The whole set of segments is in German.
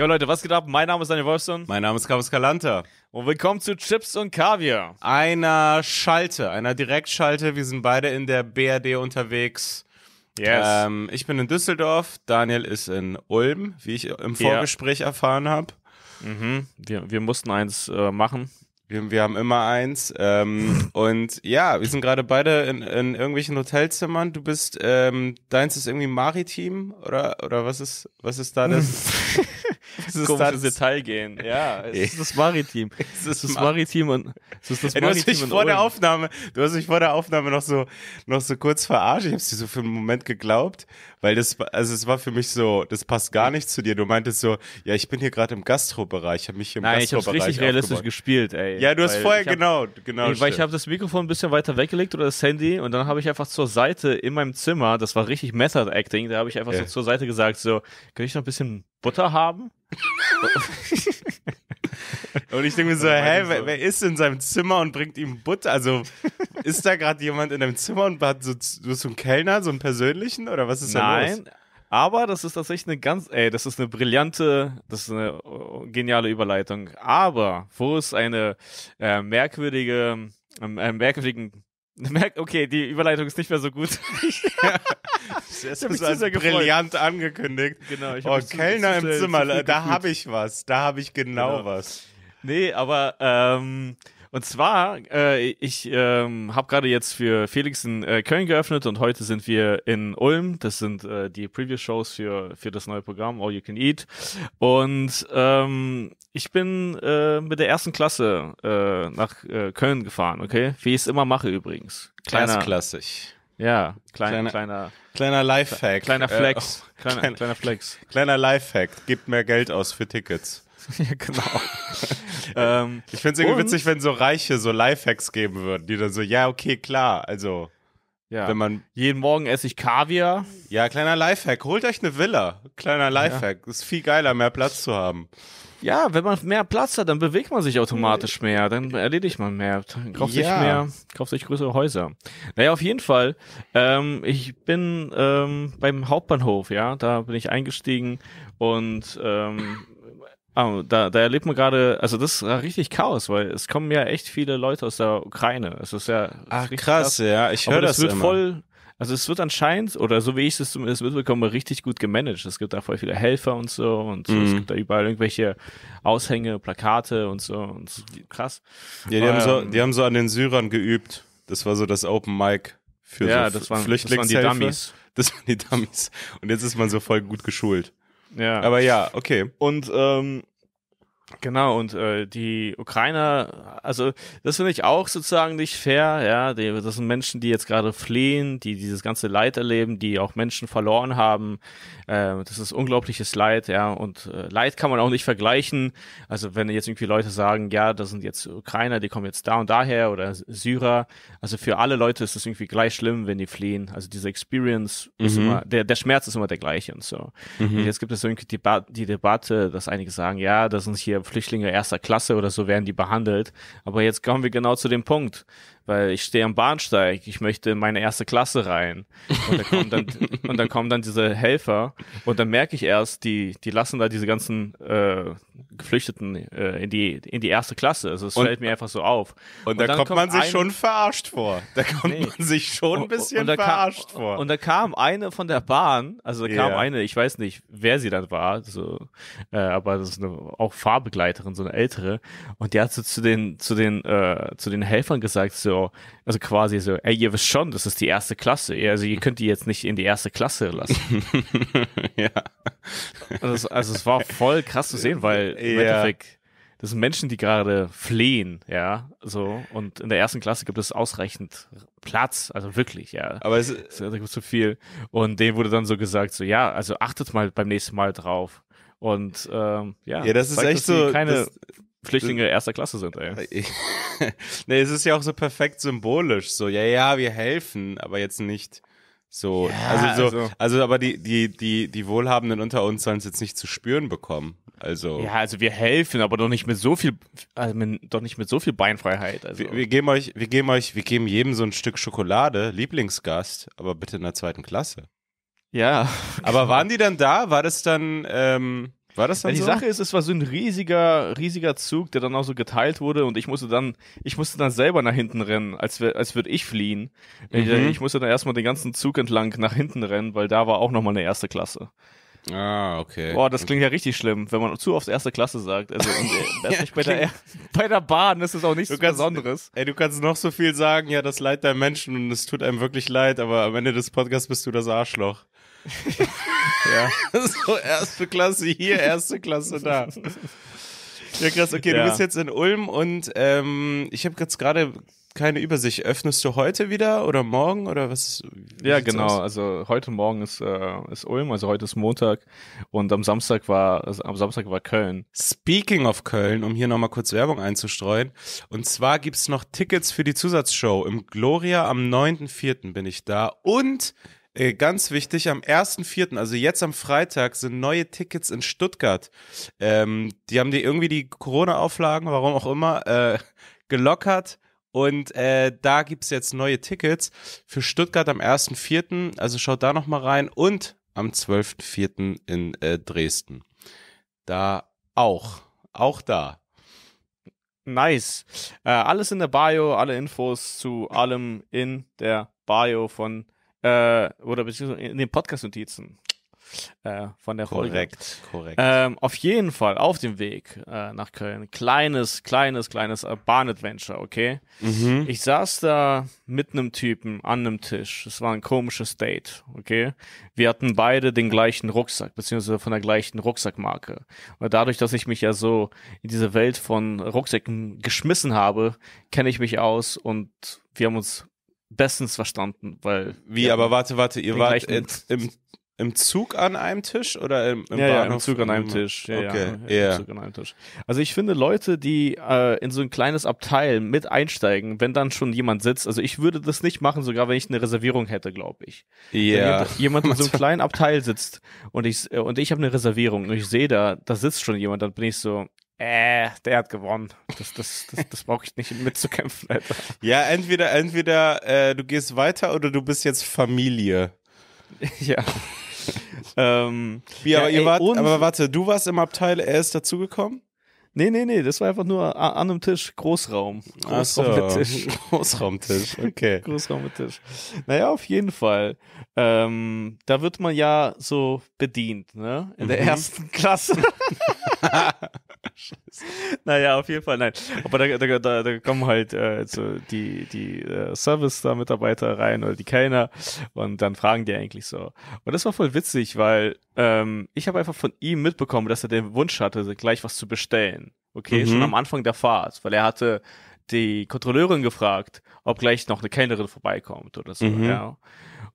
Jo Leute, was geht ab? Mein Name ist Daniel Wolfson. Mein Name ist Carlos Calanta. Und willkommen zu Chips und Kaviar. Einer Schalte, einer Direktschalte. Wir sind beide in der BRD unterwegs. Yes. Ähm, ich bin in Düsseldorf, Daniel ist in Ulm, wie ich im Vorgespräch yeah. erfahren habe. Mhm. Wir, wir mussten eins äh, machen. Wir, wir haben immer eins. Ähm, und ja, wir sind gerade beide in, in irgendwelchen Hotelzimmern. Du bist, ähm, deins ist irgendwie Maritim oder, oder was ist, was ist da das? es ist komisches das, Detail gehen. Ja, es ist das Maritim. Es ist das Maritim und es ist das Ey, du hast mich vor Ulm. der Aufnahme, du hast mich vor der Aufnahme noch so noch so kurz verarscht. Ich habe es dir so für einen Moment geglaubt, weil das, also es war für mich so, das passt gar nicht zu dir. Du meintest so, ja, ich bin hier gerade im Gastrobereich, habe mich hier im Nein, Gastrobereich ich habe richtig realistisch gespielt, ey. Ja, du hast vorher hab, genau, genau. Ey, weil ich habe das Mikrofon ein bisschen weiter weggelegt oder das Handy und dann habe ich einfach zur Seite in meinem Zimmer, das war richtig Method Acting, da habe ich einfach äh. so zur Seite gesagt, so, kann ich noch ein bisschen Butter haben? Und ich denke mir so, also hä, wer, wer, ist in seinem Zimmer und bringt ihm Butter? Also ist da gerade jemand in deinem Zimmer und hat so, so einen Kellner, so einen persönlichen oder was ist da los? Nein, aber das ist tatsächlich eine ganz, ey, das ist eine brillante, das ist eine oh, geniale Überleitung. Aber wo es eine äh, merkwürdige, einen ähm, äh, merkwürdigen merkt, okay, die Überleitung ist nicht mehr so gut. das ist das also sehr sehr brillant angekündigt. Genau, ich oh, Kellner im Zimmer, da habe ich was, da habe ich genau, genau, was. Nee, aber ähm, und zwar, äh, ich ähm, habe gerade jetzt für Felix in äh, Köln geöffnet und heute sind wir in Ulm. Das sind äh, die Preview-Shows für, für das neue Programm All You Can Eat. Und ähm, ich bin äh, mit der ersten Klasse äh, nach äh, Köln gefahren, okay? Wie ich es immer mache übrigens. Kleiner, Klassklassig. Ja, klein, kleiner, kleiner, kleiner Lifehack. Kleiner äh, Flex. Äh, oh, kleiner, kleiner Flex. Kleiner Lifehack. Gibt mehr Geld aus für Tickets. ja, genau. ähm, ich finde es irgendwie witzig, wenn so Reiche so Lifehacks geben würden, die dann so, ja, okay, klar, also. Ja. Wenn man jeden Morgen esse ich Kaviar. Ja, kleiner Lifehack. Holt euch eine Villa. Kleiner Lifehack. Ja. Ist viel geiler, mehr Platz zu haben. Ja, wenn man mehr Platz hat, dann bewegt man sich automatisch äh, mehr, dann erledigt man mehr, dann kauft ja. sich mehr, kauft sich größere Häuser. Naja, auf jeden Fall. Ähm, ich bin ähm, beim Hauptbahnhof, ja, da bin ich eingestiegen und ähm, Ah, da, da erlebt man gerade, also das ist richtig Chaos, weil es kommen ja echt viele Leute aus der Ukraine. Es ist ja Ach, ah, krass, krass, ja, ich höre das, das wird immer. voll. Also es wird anscheinend, oder so wie ich es zumindest mitbekomme, richtig gut gemanagt. Es gibt da voll viele Helfer und so und mhm. es gibt da überall irgendwelche Aushänge, Plakate und so und so. krass. Ja, die, haben so, ähm, die haben so an den Syrern geübt. Das war so das Open Mic für ja, so das waren, Flüchtlingshilfe. Das waren die Dummies. Das waren die Dummies. Und jetzt ist man so voll gut geschult. Ja. Aber ja, okay. Und ähm, Genau, und äh, die Ukrainer, also das finde ich auch sozusagen nicht fair, ja. Die, das sind Menschen, die jetzt gerade fliehen, die dieses ganze Leid erleben, die auch Menschen verloren haben. Äh, das ist unglaubliches Leid, ja. Und äh, Leid kann man auch nicht vergleichen. Also wenn jetzt irgendwie Leute sagen, ja, das sind jetzt Ukrainer, die kommen jetzt da und daher oder Syrer. Also für alle Leute ist es irgendwie gleich schlimm, wenn die fliehen. Also diese Experience mhm. ist immer, der, der Schmerz ist immer der gleiche und so. Mhm. Und jetzt gibt es irgendwie die, die Debatte, dass einige sagen, ja, das sind hier Flüchtlinge erster Klasse oder so werden die behandelt. Aber jetzt kommen wir genau zu dem Punkt weil ich stehe am Bahnsteig, ich möchte in meine erste Klasse rein. Und dann kommen dann, und dann, kommen dann diese Helfer und dann merke ich erst, die, die lassen da diese ganzen äh, Geflüchteten äh, in, die, in die erste Klasse. Also es fällt mir einfach so auf. Und, und da kommt, kommt man sich eine, schon verarscht vor. Da kommt nee. man sich schon ein bisschen verarscht kam, vor. Und da kam eine von der Bahn, also da yeah. kam eine, ich weiß nicht, wer sie dann war, so, äh, aber das ist eine, auch Fahrbegleiterin, so eine ältere, und die hat so zu den, zu den, äh, zu den Helfern gesagt, so, so, also quasi so, ey, ihr wisst schon, das ist die erste Klasse. Also ihr könnt die jetzt nicht in die erste Klasse lassen. ja. Also, also, es war voll krass zu sehen, weil im ja. Endeffekt, das sind Menschen, die gerade flehen, ja, so. Und in der ersten Klasse gibt es ausreichend Platz, also wirklich, ja. Aber es ist, zu so viel. Und dem wurde dann so gesagt, so, ja, also achtet mal beim nächsten Mal drauf. Und ähm, ja, ja, das ist echt so. Keine das, Flüchtlinge äh, erster Klasse sind, ey. Äh, nee, es ist ja auch so perfekt symbolisch. So, ja, ja, wir helfen, aber jetzt nicht so. Ja, also, so also. also, aber die, die, die, die Wohlhabenden unter uns sollen es jetzt nicht zu spüren bekommen. Also. Ja, also wir helfen, aber doch nicht mit so viel, also mit, doch nicht mit so viel Beinfreiheit. Also. Wir, wir geben euch, wir geben euch, wir geben jedem so ein Stück Schokolade, Lieblingsgast, aber bitte in der zweiten Klasse. Ja. Aber waren die dann da? War das dann, ähm, war das dann ja, die so? Sache ist, es war so ein riesiger, riesiger Zug, der dann auch so geteilt wurde und ich musste dann, ich musste dann selber nach hinten rennen, als, als würde ich fliehen. Mhm. Ich, ich, musste dann erstmal den ganzen Zug entlang nach hinten rennen, weil da war auch nochmal eine erste Klasse. Ah, okay. Boah, das klingt ja richtig schlimm, wenn man zu oft erste Klasse sagt. Also und, äh, ja, bei, der, bei der Bahn ist es auch nichts kannst, Besonderes. Ey, du kannst noch so viel sagen, ja, das Leid der Menschen und es tut einem wirklich leid, aber am Ende des Podcasts bist du das Arschloch. ja. so erste Klasse hier, erste Klasse da. Ja, krass. Okay, ja. du bist jetzt in Ulm und ähm, ich habe jetzt gerade keine Übersicht. Öffnest du heute wieder oder morgen oder was? Ja, genau. Aus? Also heute Morgen ist, äh, ist Ulm, also heute ist Montag und am Samstag war also am Samstag war Köln. Speaking of Köln, um hier nochmal kurz Werbung einzustreuen. Und zwar gibt's noch Tickets für die Zusatzshow. Im Gloria am 9.4. bin ich da und äh, ganz wichtig, am 1.4., also jetzt am Freitag, sind neue Tickets in Stuttgart. Ähm, die haben die irgendwie die Corona-Auflagen, warum auch immer, äh, gelockert. Und äh, da gibt es jetzt neue Tickets für Stuttgart am 1.4., also schaut da nochmal rein. Und am 12.4. in äh, Dresden. Da auch, auch da. Nice. Äh, alles in der Bio, alle Infos zu allem in der Bio von äh, oder beziehungsweise in den Podcast-Notizen äh, von der Folge. Korrekt, korrekt. Ähm, auf jeden Fall auf dem Weg äh, nach Köln. Kleines, kleines, kleines äh, Bahnadventure, okay? Mhm. Ich saß da mit einem Typen an einem Tisch. Es war ein komisches Date, okay? Wir hatten beide den gleichen Rucksack, beziehungsweise von der gleichen Rucksackmarke. Und dadurch, dass ich mich ja so in diese Welt von Rucksäcken geschmissen habe, kenne ich mich aus und wir haben uns bestens verstanden, weil. Wie, aber warte, warte, ihr wart jetzt im, im Zug an einem Tisch oder im, im ja, Bahnhof? Ja, im Zug an einem mhm. Tisch. Ja, okay, ja, yeah. Zug an einem Tisch. Also ich finde Leute, die äh, in so ein kleines Abteil mit einsteigen, wenn dann schon jemand sitzt, also ich würde das nicht machen, sogar wenn ich eine Reservierung hätte, glaube ich. Ja. Wenn Jemand, in so einem kleinen Abteil sitzt und ich, äh, und ich habe eine Reservierung und ich sehe da, da sitzt schon jemand, dann bin ich so, äh, der hat gewonnen. Das, das, das, das brauche ich nicht mitzukämpfen, Alter. Ja, entweder, entweder äh, du gehst weiter oder du bist jetzt Familie. ja. ähm, Wie, aber, ja, ey, wart, aber warte, du warst im Abteil, er ist dazugekommen? Nee, nee, nee, das war einfach nur an einem Tisch, Großraum. Großraumtisch. so. Großraumtisch, okay. Großraumtisch. Naja, auf jeden Fall. Ähm, da wird man ja so bedient, ne? In mhm. der ersten Klasse. Scheiße. Naja, auf jeden Fall, nein. Aber da, da, da, da kommen halt äh, so die, die äh, Service-Mitarbeiter rein oder die Kellner und dann fragen die eigentlich so. Und das war voll witzig, weil ähm, ich habe einfach von ihm mitbekommen, dass er den Wunsch hatte, gleich was zu bestellen. Okay, mhm. schon am Anfang der Fahrt, weil er hatte die Kontrolleurin gefragt, ob gleich noch eine Kellnerin vorbeikommt oder so. Mhm. Ja.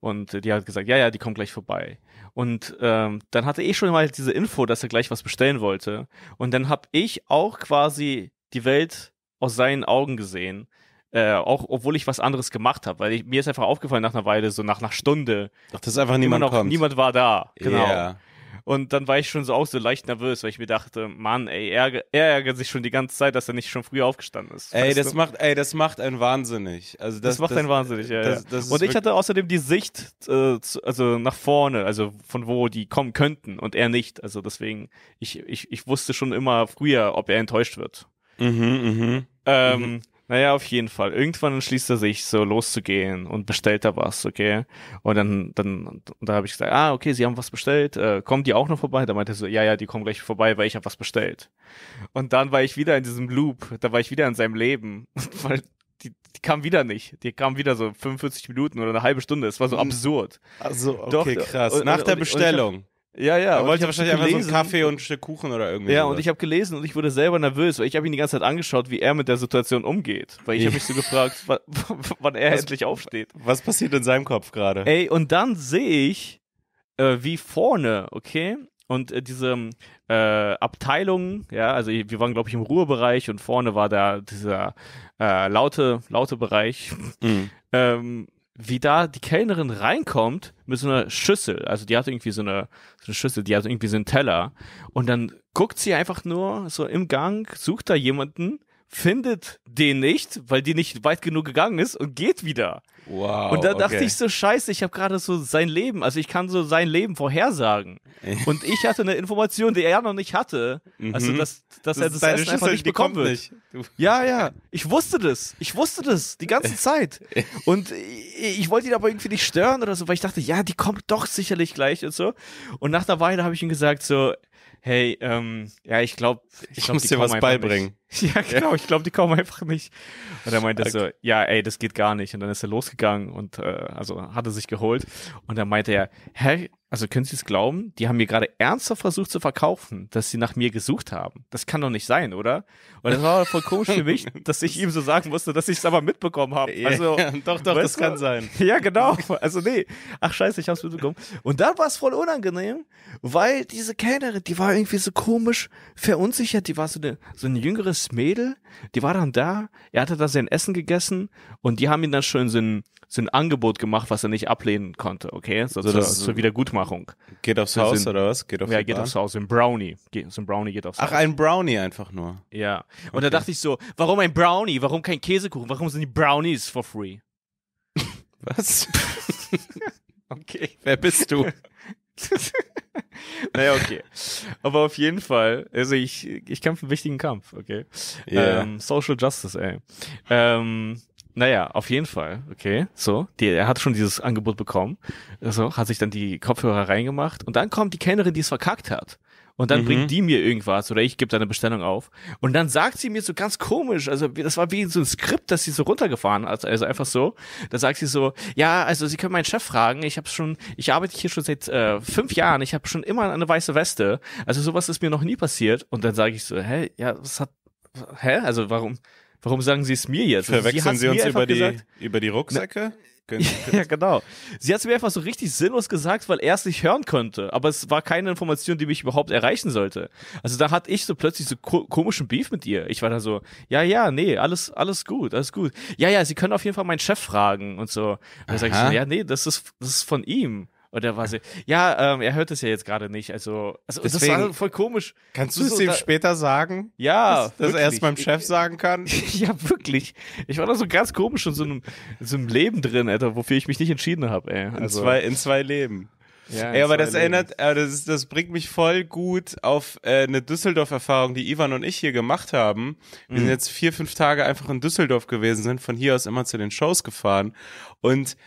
Und die hat gesagt, ja, ja, die kommt gleich vorbei. Und ähm, dann hatte ich schon mal diese Info, dass er gleich was bestellen wollte. Und dann habe ich auch quasi die Welt aus seinen Augen gesehen. Äh, auch obwohl ich was anderes gemacht habe, weil ich, mir ist einfach aufgefallen nach einer Weile, so nach einer Stunde. Doch, das ist einfach niemand noch, kommt. Niemand war da. Genau. Yeah. Und dann war ich schon so auch so leicht nervös, weil ich mir dachte, Mann, ey, er, er ärgert sich schon die ganze Zeit, dass er nicht schon früher aufgestanden ist. Ey, das du? macht, ey, das macht einen wahnsinnig. Also das, das macht das, einen wahnsinnig, ja. Das, ja. und ich hatte außerdem die Sicht, äh, zu, also nach vorne, also von wo die kommen könnten und er nicht. Also deswegen, ich, ich, ich wusste schon immer früher, ob er enttäuscht wird. Mhm, mhm. Ähm, mhm. Naja, auf jeden Fall. Irgendwann entschließt er sich, so loszugehen und bestellt da was, okay? Und dann, dann, da habe ich gesagt, ah, okay, sie haben was bestellt, äh, kommen die auch noch vorbei? Da meinte er so, ja, ja, die kommen gleich vorbei, weil ich habe was bestellt. Und dann war ich wieder in diesem Loop, da war ich wieder in seinem Leben, weil die, die kam wieder nicht. Die kam wieder so 45 Minuten oder eine halbe Stunde. Es war so mhm. absurd. Also, okay, Doch, krass. Nach und, der und, Bestellung. Und ja, ja. Er wollte wahrscheinlich gelesen. einfach so einen Kaffee äh, und ein Stück Kuchen oder irgendwie. Ja, sowas. und ich habe gelesen und ich wurde selber nervös, weil ich habe ihn die ganze Zeit angeschaut, wie er mit der Situation umgeht. Weil ich ja. habe mich so gefragt, wann, er was, endlich aufsteht. Was passiert in seinem Kopf gerade? Ey, und dann sehe ich, äh, wie vorne, okay, und äh, diese äh, Abteilung, ja, also wir waren, glaube ich, im Ruhebereich und vorne war da dieser äh, laute, laute Bereich. Mhm. ähm, wie da die Kellnerin reinkommt mit so einer Schüssel. Also die hat irgendwie so eine, so eine Schüssel, die hat irgendwie so einen Teller. Und dann guckt sie einfach nur so im Gang, sucht da jemanden findet den nicht, weil die nicht weit genug gegangen ist und geht wieder. Wow. Und da okay. dachte ich so, scheiße, ich habe gerade so sein Leben, also ich kann so sein Leben vorhersagen. und ich hatte eine Information, die er ja noch nicht hatte. Mhm. Also, dass, dass das er das Essen Schüssel, einfach nicht bekommen wird. Nicht. Ja, ja. Ich wusste das. Ich wusste das die ganze Zeit. Und ich, ich wollte ihn aber irgendwie nicht stören oder so, weil ich dachte, ja, die kommt doch sicherlich gleich und so. Und nach einer Weile habe ich ihm gesagt so, hey, ähm, ja, ich glaube, ich, glaub, muss dir was beibringen. Nicht. Ja, genau, ich glaube, die kommen einfach nicht. Und er meinte so, ja, ey, das geht gar nicht. Und dann ist er losgegangen und äh, also hat er sich geholt. Und dann meinte er, hä, also können Sie es glauben? Die haben mir gerade ernsthaft versucht zu verkaufen, dass sie nach mir gesucht haben. Das kann doch nicht sein, oder? Und das war voll komisch für mich, dass ich ihm so sagen musste, dass ich es aber mitbekommen habe. Also, ja, doch, doch, das du? kann sein. Ja, genau. Also, nee. Ach, scheiße, ich hab's mitbekommen. Und dann war es voll unangenehm, weil diese Kellnerin, die war irgendwie so komisch verunsichert. Die war so, eine, so ein jüngeres junges Mädel, die war dann da, er hatte da sein Essen gegessen und die haben ihm dann schon so ein, so ein Angebot gemacht, was er nicht ablehnen konnte, okay? So, so, so, so Wiedergutmachung. Geht aufs Haus oder was? Geht auf ja, geht Bahn? aufs Haus, ein Brownie. Geht, so ein Brownie geht aufs Ach, Haus. Ach, ein Brownie einfach nur. Ja. Und okay. da dachte ich so, warum ein Brownie? Warum kein Käsekuchen? Warum sind die Brownies for free? was? okay. Wer bist du? naja, okay. Aber auf jeden Fall, also ich, ich kämpfe einen wichtigen Kampf, okay? Yeah. Ähm, Social Justice, ey. Ähm, naja, auf jeden Fall, okay. So, die, er hat schon dieses Angebot bekommen. Also hat sich dann die Kopfhörer reingemacht und dann kommt die Kellnerin, die es verkackt hat und dann mhm. bringt die mir irgendwas oder ich gebe da eine Bestellung auf und dann sagt sie mir so ganz komisch, also das war wie so ein Skript, dass sie so runtergefahren hat, also einfach so, da sagt sie so, ja, also sie können meinen Chef fragen, ich habe schon, ich arbeite hier schon seit äh, fünf Jahren, ich habe schon immer eine weiße Weste, also sowas ist mir noch nie passiert und dann sage ich so, hä, ja, was hat, hä, also warum, warum sagen sie es mir jetzt? Verwechseln also sie, sie uns über die, gesagt, über die Rucksäcke? Na, ja, genau. Sie hat es mir einfach so richtig sinnlos gesagt, weil er es nicht hören konnte. Aber es war keine Information, die mich überhaupt erreichen sollte. Also da hatte ich so plötzlich so ko komischen Beef mit ihr. Ich war da so, ja, ja, nee, alles, alles gut, alles gut. Ja, ja, Sie können auf jeden Fall meinen Chef fragen und so. Und dann sage ich so, ja, nee, das ist, das ist von ihm. Und er war so, ja, ähm, er hört es ja jetzt gerade nicht. Also, also Deswegen, das war voll komisch. Kannst du es ihm später sagen? Ja. Dass, dass er es meinem Chef sagen kann? ja, wirklich. Ich war da so ganz komisch in so einem, in so einem Leben drin, Alter, wofür ich mich nicht entschieden habe, ey. Also, in, zwei, in zwei Leben. Ja, Ey, aber das erinnert, aber das, das bringt mich voll gut auf äh, eine Düsseldorf-Erfahrung, die Ivan und ich hier gemacht haben. Wir mhm. sind jetzt vier, fünf Tage einfach in Düsseldorf gewesen, sind von hier aus immer zu den Shows gefahren. Und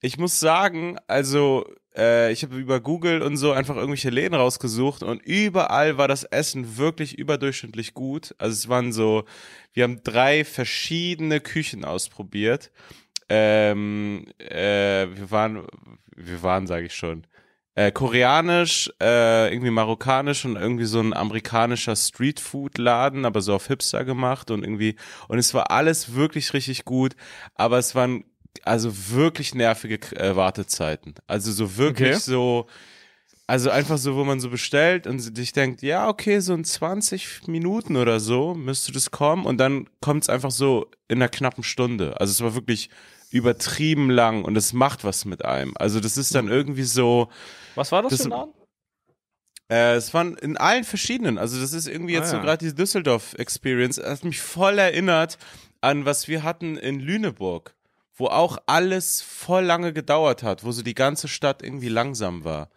ich muss sagen, also äh, ich habe über Google und so einfach irgendwelche Läden rausgesucht und überall war das Essen wirklich überdurchschnittlich gut. Also es waren so, wir haben drei verschiedene Küchen ausprobiert. Ähm, äh, wir waren, wir waren, sage ich schon, äh, koreanisch, äh, irgendwie marokkanisch und irgendwie so ein amerikanischer Streetfood-Laden, aber so auf Hipster gemacht und irgendwie, und es war alles wirklich richtig gut, aber es waren also wirklich nervige äh, Wartezeiten. Also so wirklich okay. so, also einfach so, wo man so bestellt und sich denkt, ja, okay, so in 20 Minuten oder so müsste das kommen und dann kommt es einfach so in einer knappen Stunde. Also es war wirklich übertrieben lang und es macht was mit einem. Also das ist dann irgendwie so. Was war das, das für ein Laden? Äh, es waren in allen verschiedenen. Also das ist irgendwie ah, jetzt ah, ja. so gerade diese Düsseldorf-Experience. Hat mich voll erinnert an was wir hatten in Lüneburg wo auch alles voll lange gedauert hat, wo so die ganze Stadt irgendwie langsam war.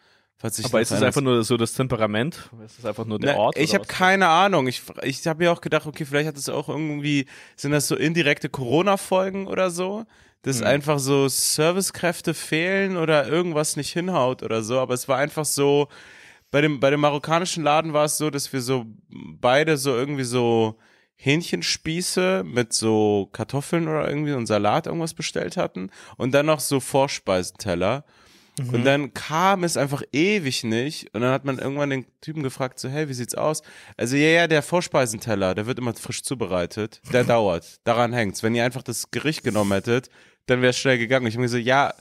Aber ist es einfach nur so das Temperament? Ist es einfach nur der Na, Ort? Ich habe keine Ahnung. Ich, ich habe mir auch gedacht, okay, vielleicht hat es auch irgendwie, sind das so indirekte Corona-Folgen oder so? Dass hm. einfach so Servicekräfte fehlen oder irgendwas nicht hinhaut oder so. Aber es war einfach so, bei dem, bei dem marokkanischen Laden war es so, dass wir so beide so irgendwie so Hähnchenspieße mit so Kartoffeln oder irgendwie und Salat irgendwas bestellt hatten und dann noch so Vorspeisenteller. Mhm. Und dann kam es einfach ewig nicht. Und dann hat man irgendwann den Typen gefragt, so, hey, wie sieht's aus? Also, ja, ja, der Vorspeisenteller, der wird immer frisch zubereitet. Der dauert. Daran hängt's. Wenn ihr einfach das Gericht genommen hättet, dann wäre es schnell gegangen. Ich habe mir so, ja,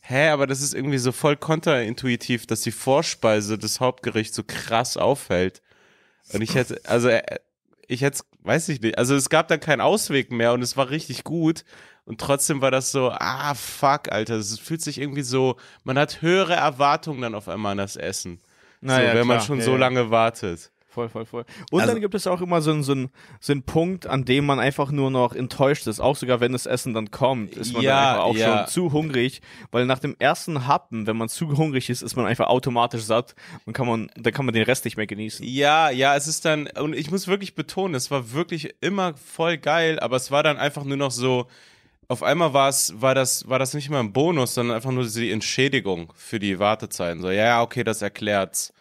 hä, aber das ist irgendwie so voll kontraintuitiv, dass die Vorspeise des Hauptgerichts so krass auffällt. Und ich hätte, also, äh, ich hätte es weiß ich nicht. Also es gab dann keinen Ausweg mehr und es war richtig gut. Und trotzdem war das so, ah, fuck, Alter. Es fühlt sich irgendwie so, man hat höhere Erwartungen dann auf einmal an das Essen. Naja, so, wenn klar. man schon ja, so lange wartet. Voll, voll, voll. Und also, dann gibt es auch immer so einen, so, einen, so einen Punkt, an dem man einfach nur noch enttäuscht ist. Auch sogar wenn das Essen dann kommt, ist man ja, einfach auch ja. schon zu hungrig. Weil nach dem ersten Happen, wenn man zu hungrig ist, ist man einfach automatisch satt und kann man, dann kann man den Rest nicht mehr genießen. Ja, ja, es ist dann, und ich muss wirklich betonen, es war wirklich immer voll geil, aber es war dann einfach nur noch so, auf einmal war es, war das, war das nicht mal ein Bonus, sondern einfach nur die Entschädigung für die Wartezeiten. So, ja, ja, okay, das erklärt's.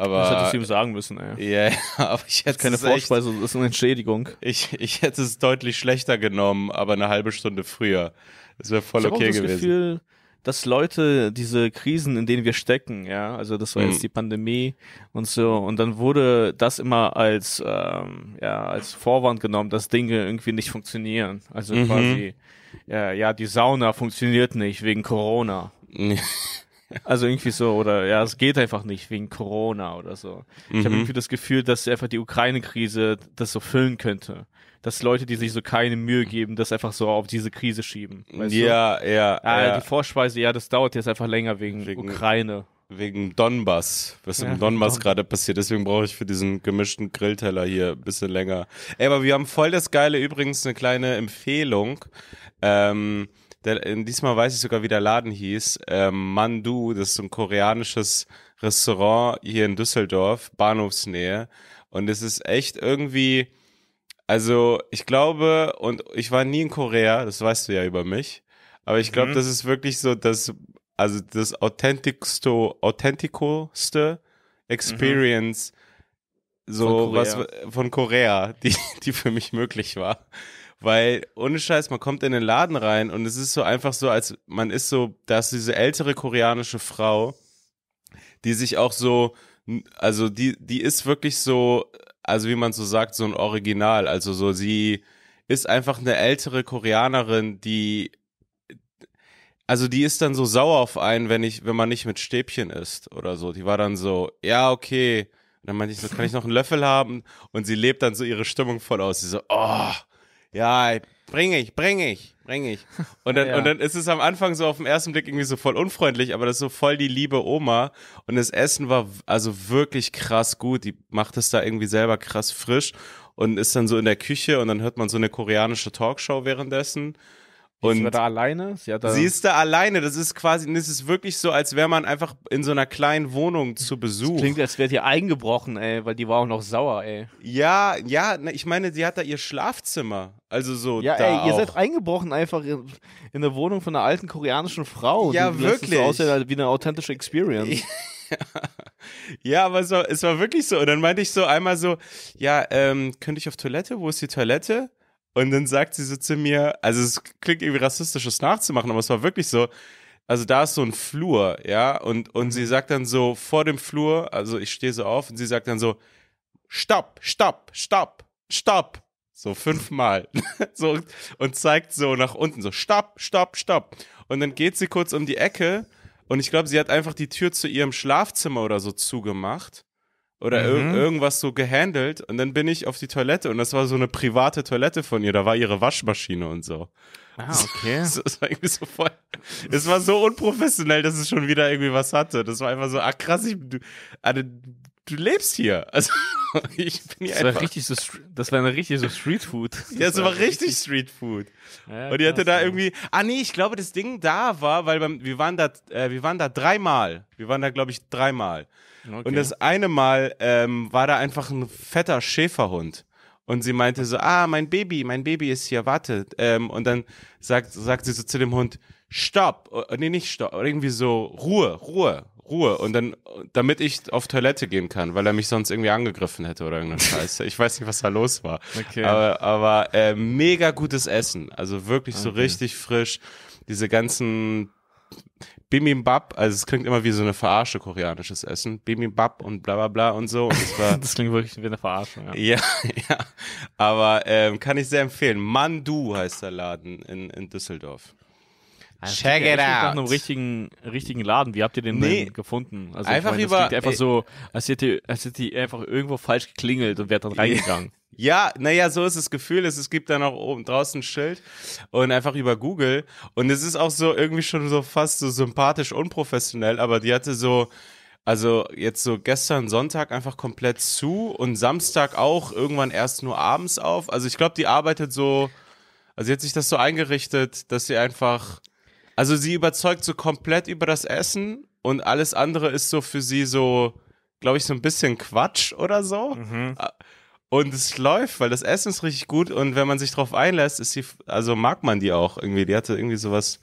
Aber, das hättest du ihm sagen müssen, ey. Ja, yeah, aber ich hätte das ist keine Vorspeise, das ist eine Entschädigung. Ich, ich hätte es deutlich schlechter genommen, aber eine halbe Stunde früher. Das wäre voll ich okay auch das gewesen. Gefühl, dass Leute diese Krisen, in denen wir stecken, ja, also das war mhm. jetzt die Pandemie und so, und dann wurde das immer als, ähm, ja, als Vorwand genommen, dass Dinge irgendwie nicht funktionieren. Also mhm. quasi, ja, ja, die Sauna funktioniert nicht wegen Corona. Also irgendwie so, oder ja, es geht einfach nicht wegen Corona oder so. Ich mhm. habe irgendwie das Gefühl, dass einfach die Ukraine-Krise das so füllen könnte. Dass Leute, die sich so keine Mühe geben, das einfach so auf diese Krise schieben. ja, du? ja. Ah, ja. Die Vorspeise, ja, das dauert jetzt einfach länger wegen, wegen Ukraine. Wegen Donbass, was ja, im Donbass Don gerade passiert. Deswegen brauche ich für diesen gemischten Grillteller hier ein bisschen länger. Ey, aber wir haben voll das Geile, übrigens eine kleine Empfehlung. Ähm, der, äh, diesmal weiß ich sogar, wie der Laden hieß. Ähm, Mandu, das ist so ein koreanisches Restaurant hier in Düsseldorf, Bahnhofsnähe. Und es ist echt irgendwie, also ich glaube, und ich war nie in Korea, das weißt du ja über mich. Aber ich glaube, mhm. das ist wirklich so das, also das authentikste, authentikoste Experience, mhm. so von was von Korea, die, die für mich möglich war. Weil ohne Scheiß, man kommt in den Laden rein und es ist so einfach so, als man ist so, dass diese ältere koreanische Frau, die sich auch so, also die, die ist wirklich so, also wie man so sagt, so ein Original. Also so, sie ist einfach eine ältere Koreanerin, die also die ist dann so sauer auf einen, wenn ich, wenn man nicht mit Stäbchen isst oder so. Die war dann so, ja, okay. Und dann meinte ich so, kann ich noch einen Löffel haben? Und sie lebt dann so ihre Stimmung voll aus. Sie so, oh, ja, bring ich, bring ich, bring ich. Und dann, ja. und dann ist es am Anfang so auf den ersten Blick irgendwie so voll unfreundlich, aber das ist so voll die liebe Oma. Und das Essen war also wirklich krass gut. Die macht es da irgendwie selber krass frisch und ist dann so in der Küche und dann hört man so eine koreanische Talkshow währenddessen. Und sie war da alleine? Sie, da sie, ist da alleine. Das ist quasi, das ist wirklich so, als wäre man einfach in so einer kleinen Wohnung zu Besuch. Das klingt, als wäre die eingebrochen, ey, weil die war auch noch sauer, ey. Ja, ja, ne, ich meine, sie hat da ihr Schlafzimmer. Also so. Ja, ey, ihr seid eingebrochen einfach in, in der Wohnung von einer alten koreanischen Frau. Ja, die, wirklich. Das so aussieht halt wie eine authentische Experience. ja, aber es war, es war wirklich so. Und dann meinte ich so einmal so, ja, ähm, könnte ich auf Toilette? Wo ist die Toilette? Und dann sagt sie so zu mir, also es klingt irgendwie rassistisch, das nachzumachen, aber es war wirklich so, also da ist so ein Flur, ja, und, und sie mhm. sagt dann so vor dem Flur, also ich stehe so auf und sie sagt dann so, stopp, stopp, stopp, stopp. So fünfmal. so, und zeigt so nach unten, so stopp, stopp, stopp. Und dann geht sie kurz um die Ecke und ich glaube, sie hat einfach die Tür zu ihrem Schlafzimmer oder so zugemacht oder mhm. ir irgendwas so gehandelt und dann bin ich auf die Toilette und das war so eine private Toilette von ihr, da war ihre Waschmaschine und so. Ah, okay. So, so, so voll, es war so unprofessionell, dass es schon wieder irgendwie was hatte. Das war einfach so, ah krass, ich, du, also, du lebst hier. Also, ich bin hier das einfach. War richtig so, das war eine richtig so Streetfood. Ja, das war, war richtig Streetfood. Ja, und die hatte da irgendwie, ah nee, ich glaube, das Ding da war, weil beim, wir waren da, äh, wir waren da dreimal. Wir waren da, glaube ich, dreimal. Okay. Und das eine Mal ähm, war da einfach ein fetter Schäferhund. Und sie meinte so, ah, mein Baby, mein Baby ist hier, wartet. Ähm, und dann sagt, sagt sie so zu dem Hund, stopp, äh, nee, nicht stopp, irgendwie so, Ruhe, Ruhe, Ruhe. Und dann, damit ich auf Toilette gehen kann, weil er mich sonst irgendwie angegriffen hätte oder irgendeine Scheiße. ich weiß nicht, was da los war. Okay. Aber, aber äh, mega gutes Essen. Also wirklich so okay. richtig frisch. Diese ganzen Bibimbap, also es klingt immer wie so eine Verarsche koreanisches Essen. Bibimbap und bla bla bla und so. Und das, war, das klingt wirklich wie eine Verarschung, ja. ja, ja. Aber ähm, kann ich sehr empfehlen. Mandu heißt der Laden in, in Düsseldorf. Also Check it out. Nach einem richtigen, richtigen Laden. Wie habt ihr den nee. denn gefunden? Also einfach meine, über. einfach so, als hätte, als hätte die einfach irgendwo falsch geklingelt und wäre dann reingegangen. Ja, naja, so ist das Gefühl. Es, gibt da noch oben draußen ein Schild und einfach über Google. Und es ist auch so irgendwie schon so fast so sympathisch unprofessionell, aber die hatte so, also jetzt so gestern Sonntag einfach komplett zu und Samstag auch irgendwann erst nur abends auf. Also ich glaube, die arbeitet so, also sie hat sich das so eingerichtet, dass sie einfach also sie überzeugt so komplett über das Essen und alles andere ist so für sie so, glaube ich, so ein bisschen Quatsch oder so. Mhm. Ah, und es läuft, weil das Essen ist richtig gut und wenn man sich drauf einlässt, ist sie, also mag man die auch irgendwie. Die hatte irgendwie sowas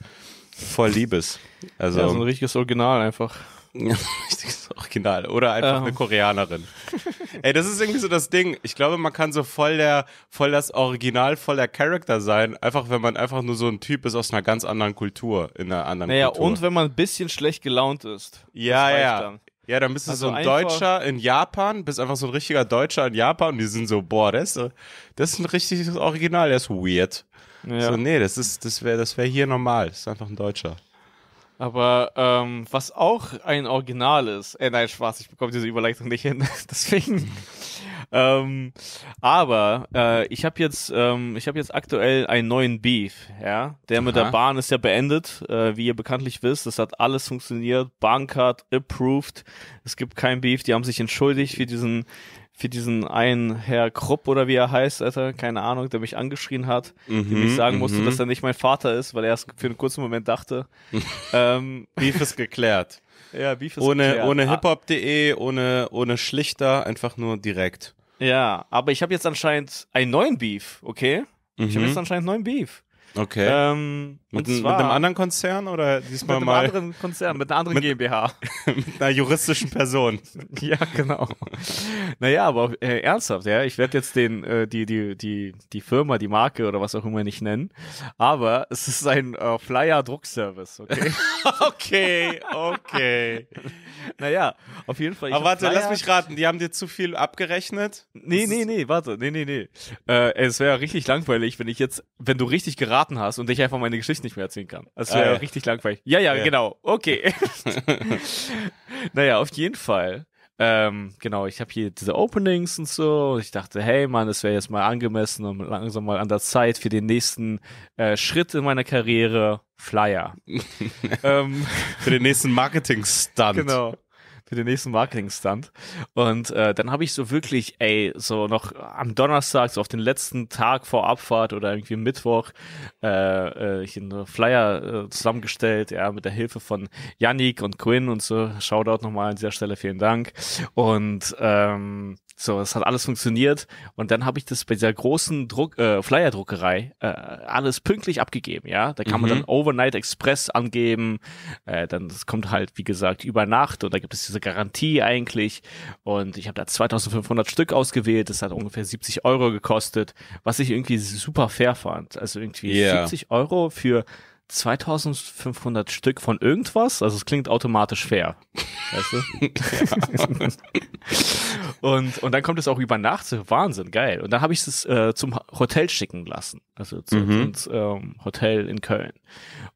voll Liebes. Also ja, so ein richtiges Original einfach. Ja, richtiges Original. Oder einfach ähm. eine Koreanerin. Ey, das ist irgendwie so das Ding. Ich glaube, man kann so voll der, voll das Original, voll der Charakter sein, einfach wenn man einfach nur so ein Typ ist aus einer ganz anderen Kultur, in einer anderen naja, Kultur. Naja, und wenn man ein bisschen schlecht gelaunt ist. Ja, ja. Ja, dann bist du also so ein Deutscher in Japan, bist einfach so ein richtiger Deutscher in Japan und die sind so, boah, das ist, das ist ein richtiges Original, der ist weird. Ja. So, nee, das ist, das wäre, das wäre hier normal. Das ist einfach ein Deutscher. Aber ähm, was auch ein Original ist, äh, nein, Spaß, ich bekomme diese Überleitung nicht hin, deswegen. ähm, aber äh, ich habe jetzt, ähm, ich habe jetzt aktuell einen neuen Beef, ja. Der Aha. mit der Bahn ist ja beendet, äh, wie ihr bekanntlich wisst. Das hat alles funktioniert, Bahncard approved. Es gibt kein Beef. Die haben sich entschuldigt für diesen für diesen einen Herr Krupp oder wie er heißt, Alter, keine Ahnung, der mich angeschrien hat, mhm, dem ich mhm, sagen musste, mhm. dass er nicht mein Vater ist, weil er es für einen kurzen Moment dachte. ähm, Beef ist geklärt. Ja, Beef ist ohne, geklärt. Ohne ah. hiphop.de, ohne, ohne schlichter, einfach nur direkt. Ja, aber ich habe jetzt anscheinend einen neuen Beef, okay? Ich habe mhm. jetzt anscheinend einen neuen Beef. Okay. Ähm, mit, ein, mit, einem anderen Konzern oder diesmal mal? Mit einem mal anderen Konzern, mit einer anderen mit, GmbH. mit einer juristischen Person. ja, genau. Naja, aber äh, ernsthaft, ja. Ich werde jetzt den, äh, die, die, die, die Firma, die Marke oder was auch immer nicht nennen. Aber es ist ein äh, Flyer-Druckservice, okay? okay, okay naja, auf jeden Fall. Aber warte, Flyer, lass mich raten, die haben dir zu viel abgerechnet? Nee, das nee, nee, warte, nee, nee, nee. Äh, es wäre ja richtig langweilig, wenn ich jetzt, wenn du richtig geraten hast und ich einfach meine Geschichte nicht mehr erzählen kann. Es wäre ah, ja. richtig langweilig. Ja, ja, ja. genau, okay. naja, auf jeden Fall. Ähm, genau, ich habe hier diese Openings und so. Und ich dachte, hey Mann, es wäre jetzt mal angemessen und langsam mal an der Zeit für den nächsten äh, Schritt in meiner Karriere. Flyer. ähm, für den nächsten Marketing-Stunt. Genau für den nächsten Marketing-Stunt. Und äh, dann habe ich so wirklich, ey, so noch am Donnerstag, so auf den letzten Tag vor Abfahrt oder irgendwie Mittwoch, äh, äh, ich einen Flyer äh, zusammengestellt, ja, mit der Hilfe von Yannick und Quinn und so. Shoutout nochmal an dieser Stelle, vielen Dank. Und ähm, so, es hat alles funktioniert. Und dann habe ich das bei dieser großen Druck, äh, Flyer-Druckerei äh, alles pünktlich abgegeben, ja. Da kann mhm. man dann Overnight Express angeben. Äh, dann das kommt halt, wie gesagt, über Nacht und da gibt es diese Garantie eigentlich. Und ich habe da 2500 Stück ausgewählt. Das hat ungefähr 70 Euro gekostet, was ich irgendwie super fair fand. Also irgendwie yeah. 70 Euro für 2500 Stück von irgendwas, also es klingt automatisch fair. Weißt du? Und, und dann kommt es auch über Nacht. Wahnsinn, geil. Und dann habe ich es äh, zum Hotel schicken lassen. Also zu, mhm. ins ähm, Hotel in Köln.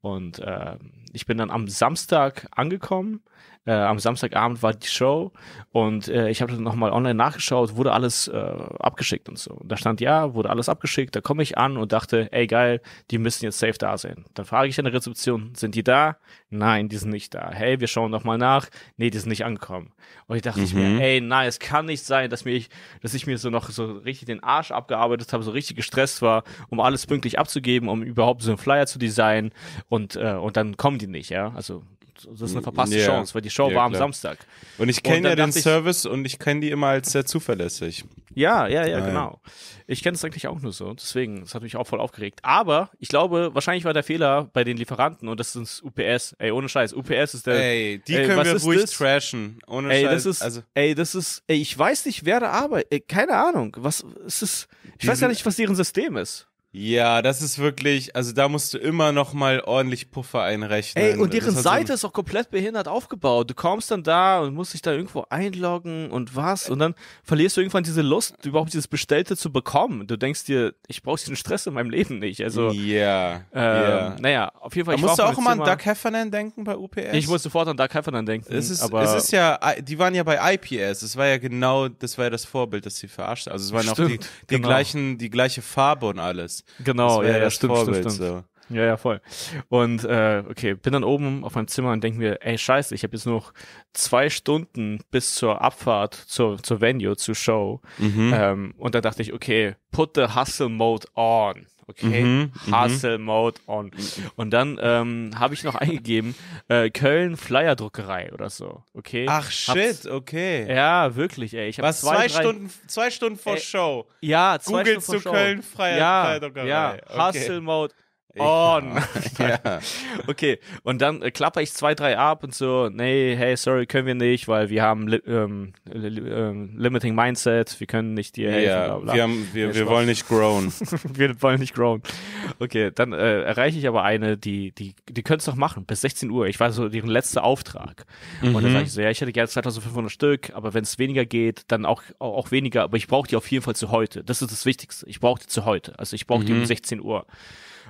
Und äh, ich bin dann am Samstag angekommen äh, am Samstagabend war die Show und äh, ich habe dann nochmal online nachgeschaut, wurde alles äh, abgeschickt und so. Und da stand ja, wurde alles abgeschickt, da komme ich an und dachte, ey geil, die müssen jetzt safe da sein. Dann frage ich an der Rezeption, sind die da? Nein, die sind nicht da. Hey, wir schauen nochmal nach. Nee, die sind nicht angekommen. Und ich dachte mhm. ich mir, mhm. ey, nein, es kann nicht sein, dass, mir ich, dass ich mir so noch so richtig den Arsch abgearbeitet habe, so richtig gestresst war, um alles pünktlich abzugeben, um überhaupt so einen Flyer zu designen und, äh, und dann kommen die nicht, ja. Also das ist eine verpasste yeah. Chance, weil die Show ja, war am Samstag. Und ich kenne ja den Service und ich kenne die immer als sehr zuverlässig. Ja, ja, ja, Nein. genau. Ich kenne es eigentlich auch nur so. Deswegen, es hat mich auch voll aufgeregt. Aber ich glaube, wahrscheinlich war der Fehler bei den Lieferanten und das ist UPS. Ey, ohne Scheiß, UPS ist der. Ey, die ey, können wir ruhig das? trashen. Ohne ey, Scheiß. Das ist, also. Ey, das ist. Ey, ich weiß nicht, wer da arbeitet. Keine Ahnung. Was es Ich weiß ja nicht, was deren System ist. Ja, das ist wirklich, also da musst du immer noch mal ordentlich Puffer einrechnen. Ey, und deren Seite ist auch komplett behindert aufgebaut. Du kommst dann da und musst dich da irgendwo einloggen und was und dann verlierst du irgendwann diese Lust, überhaupt dieses Bestellte zu bekommen. Du denkst dir, ich brauche diesen Stress in meinem Leben nicht. Also Ja. Yeah, äh, yeah. Naja, auf jeden Fall. Da musst du auch immer an Doug Heffernan denken bei UPS. Ich muss sofort an Doug Heffernan denken. Es ist, aber es ist ja, die waren ja bei IPS. Es war ja genau, das war ja das Vorbild, das sie verarscht. Also es waren stimmt, auch die, die genau. gleichen, die gleiche Farbe und alles ist. Genau, ja, ja, das stimmt, Vorbild, stimmt, stimmt. So. Ja, ja, voll. Und äh, okay, bin dann oben auf meinem Zimmer und denke mir, ey, scheiße, ich habe jetzt noch zwei Stunden bis zur Abfahrt, zur, zur Venue, zur Show. Mhm. Ähm, und da dachte ich, okay, put the hustle mode on. Okay, mhm, mhm, Hustle Mode on. Und dann ähm, habe ich noch eingegeben, äh, Köln Flyer Druckerei oder so. Okay. Ach shit, okay. Ja, wirklich, ey. Ich habe zwei, zwei Stunden, zwei Stunden vor ey, Show. Ja, zwei Google Stunden vor Show. Google zu Köln Flyer, ja, Druckerei. Ja, okay. Hustle Mode Oh nein. Ja. Okay, und dann äh, klapper ich zwei, drei ab und so, nee, hey, sorry, können wir nicht, weil wir haben li ähm, li ähm, Limiting Mindset, wir können nicht dir helfen. Ja, bla bla. wir, haben, wir, ja, wir wollen nicht grown. wir wollen nicht grown. Okay, dann äh, erreiche ich aber eine, die, die, die können es doch machen, bis 16 Uhr. Ich war so deren letzter Auftrag. Mhm. Und dann mhm. sage ich so, ja, ich hätte gerne 2500 Stück, aber wenn es weniger geht, dann auch, auch weniger, aber ich brauche die auf jeden Fall zu heute. Das ist das Wichtigste. Ich brauche die zu heute. Also ich brauche mhm. die um 16 mhm. Uhr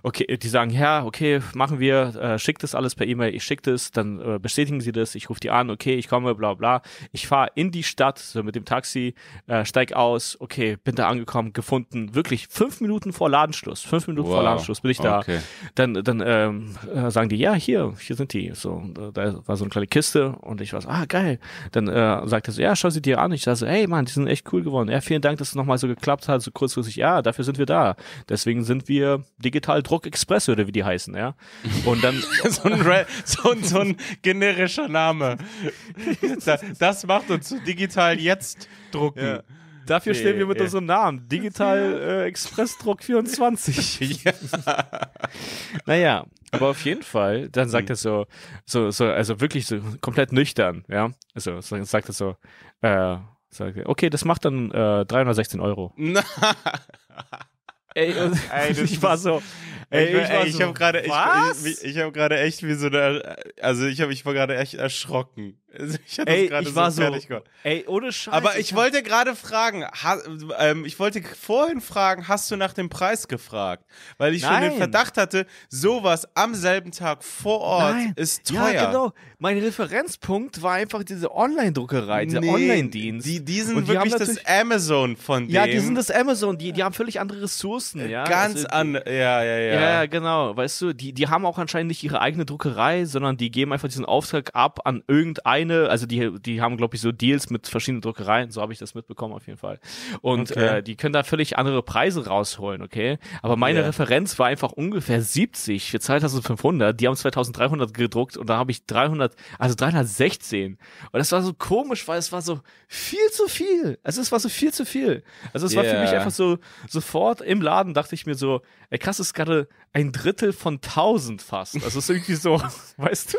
okay, die sagen, ja, okay, machen wir, äh, schickt es alles per E-Mail, ich schicke es, dann äh, bestätigen sie das, ich rufe die an, okay, ich komme, bla bla. Ich fahre in die Stadt so mit dem Taxi, äh, steig aus, okay, bin da angekommen, gefunden, wirklich fünf Minuten vor Ladenschluss, fünf Minuten wow. vor Ladenschluss bin ich da. Okay. Dann, dann ähm, äh, sagen die, ja, hier, hier sind die. So, äh, da war so eine kleine Kiste und ich war so, ah, geil. Dann äh, sagt er so, ja, schau sie dir an. Ich sage so, hey Mann, die sind echt cool geworden. Ja, vielen Dank, dass es nochmal so geklappt hat, so kurzfristig. Ja, dafür sind wir da. Deswegen sind wir digital Druck Express oder wie die heißen, ja. Und dann. so, ein Re so, so, ein generischer Name. Das macht uns digital jetzt drucken. Ja. Dafür stehen wir mit yeah. unserem Namen. Digital äh, Druck 24. ja. Naja, aber auf jeden Fall, dann sagt mhm. er so, so, so, also wirklich so komplett nüchtern, ja. Also so, sagt er so, äh, sagt er, okay, das macht dann äh, 316 Euro. Ey, ey ich war so. Ey, ich, war, ey, ich so, habe gerade ich, ich, ich habe gerade echt wie so eine also ich habe war gerade echt erschrocken. Also ich hatte ey, gerade so war so Ey, ohne Scheiß. Aber ich, ich wollte gerade fragen, ha, ähm, ich wollte vorhin fragen, hast du nach dem Preis gefragt, weil ich Nein. schon den Verdacht hatte, sowas am selben Tag vor Ort Nein. ist teuer. Ja, genau mein Referenzpunkt war einfach diese Online-Druckerei, dieser nee, Online-Dienst. Die, die sind und wirklich die das Amazon von dem. Ja, die sind das Amazon, die, die haben völlig andere Ressourcen. Ja? Ganz also, an, ja, ja, ja. Ja, genau, weißt du, die, die haben auch anscheinend nicht ihre eigene Druckerei, sondern die geben einfach diesen Auftrag ab an irgendeine, also die, die haben, glaube ich, so Deals mit verschiedenen Druckereien, so habe ich das mitbekommen auf jeden Fall. Und okay. äh, die können da völlig andere Preise rausholen, okay? Aber meine yeah. Referenz war einfach ungefähr 70 für 2500, die haben 2300 gedruckt und da habe ich 300 300, also 316. Und das war so komisch, weil es war so viel zu viel. Also es war so viel zu viel. Also es yeah. war für mich einfach so, sofort im Laden dachte ich mir so, ey krass, das ist gerade ein Drittel von 1000 fast. Also es ist irgendwie so, weißt du?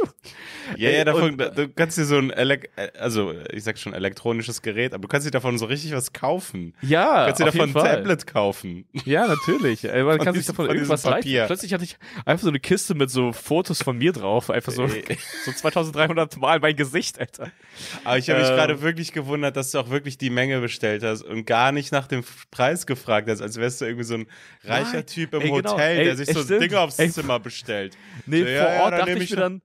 Ja, ja, davon, Und, du kannst dir so ein, Elek also ich sag schon elektronisches Gerät, aber du kannst dir davon so richtig was kaufen. Ja, Du kannst dir davon ein Tablet kaufen. Ja, natürlich. Ey, man von kann sich davon irgendwas leisten. Plötzlich hatte ich einfach so eine Kiste mit so Fotos von mir drauf, einfach so, so 2000 2300 Mal mein Gesicht, Alter. Aber ich habe mich ähm, gerade wirklich gewundert, dass du auch wirklich die Menge bestellt hast und gar nicht nach dem Preis gefragt hast, als wärst du irgendwie so ein reicher Typ im ey, genau. Hotel, ey, der sich so stimmt. Dinge aufs ey, Zimmer bestellt. Nee, so, vor Ort ja, dachte ich mir dann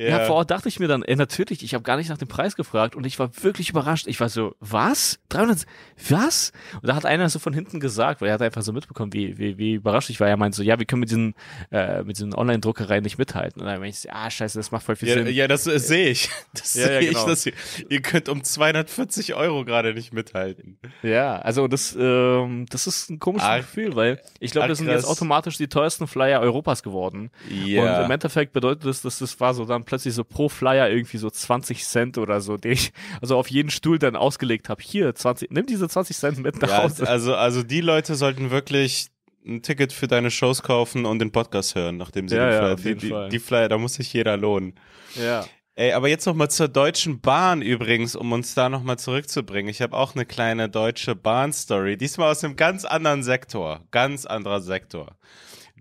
ja. vor Ort dachte ich mir dann, ey, natürlich, ich habe gar nicht nach dem Preis gefragt und ich war wirklich überrascht. Ich war so, was? 300, was? Und da hat einer so von hinten gesagt, weil er hat einfach so mitbekommen, wie, wie, wie überrascht ich war. Er meinte so, ja, wir können mit diesen, äh, mit diesen Online-Druckereien nicht mithalten. Und dann meinte ich, so, ah, scheiße, das macht voll viel ja, Sinn. Ja, das äh, sehe ich. Das ja, sehe ja, genau. ich, dass ihr, ihr könnt um 240 Euro gerade nicht mithalten. Ja, also das, ähm, das ist ein komisches Ach, Gefühl, weil ich glaube, das sind jetzt automatisch die teuersten Flyer Europas geworden. Ja. Und im Endeffekt bedeutet das, dass das war so dann plötzlich so pro Flyer irgendwie so 20 Cent oder so, den ich also auf jeden Stuhl dann ausgelegt habe. Hier, 20, nimm diese 20 Cent mit nach ja, Hause. Also, also die Leute sollten wirklich ein Ticket für deine Shows kaufen und den Podcast hören, nachdem sie ja, den Flyer, ja, auf jeden die, Fall. die Flyer, da muss sich jeder lohnen. Ja. Ey, aber jetzt nochmal zur Deutschen Bahn übrigens, um uns da nochmal zurückzubringen. Ich habe auch eine kleine Deutsche Bahn-Story, diesmal aus einem ganz anderen Sektor, ganz anderer Sektor.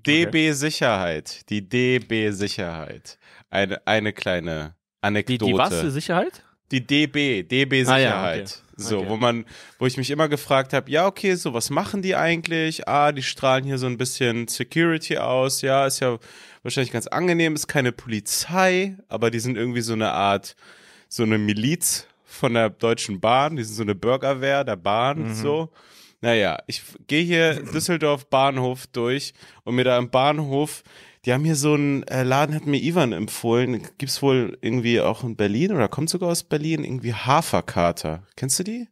DB Sicherheit, die DB Sicherheit eine, eine kleine Anekdote. Die, die was? Sicherheit? Die DB, DB-Sicherheit. Ah, ja, okay. So, okay. wo man, wo ich mich immer gefragt habe, ja, okay, so, was machen die eigentlich? Ah, die strahlen hier so ein bisschen Security aus, ja, ist ja wahrscheinlich ganz angenehm, ist keine Polizei, aber die sind irgendwie so eine Art, so eine Miliz von der Deutschen Bahn, die sind so eine Bürgerwehr der Bahn, mhm. so. Naja, ich gehe hier Düsseldorf Bahnhof durch und mir da im Bahnhof, die haben hier so einen äh, Laden, hat mir Ivan empfohlen, gibt es wohl irgendwie auch in Berlin oder kommt sogar aus Berlin, irgendwie Haferkater. Kennst du die?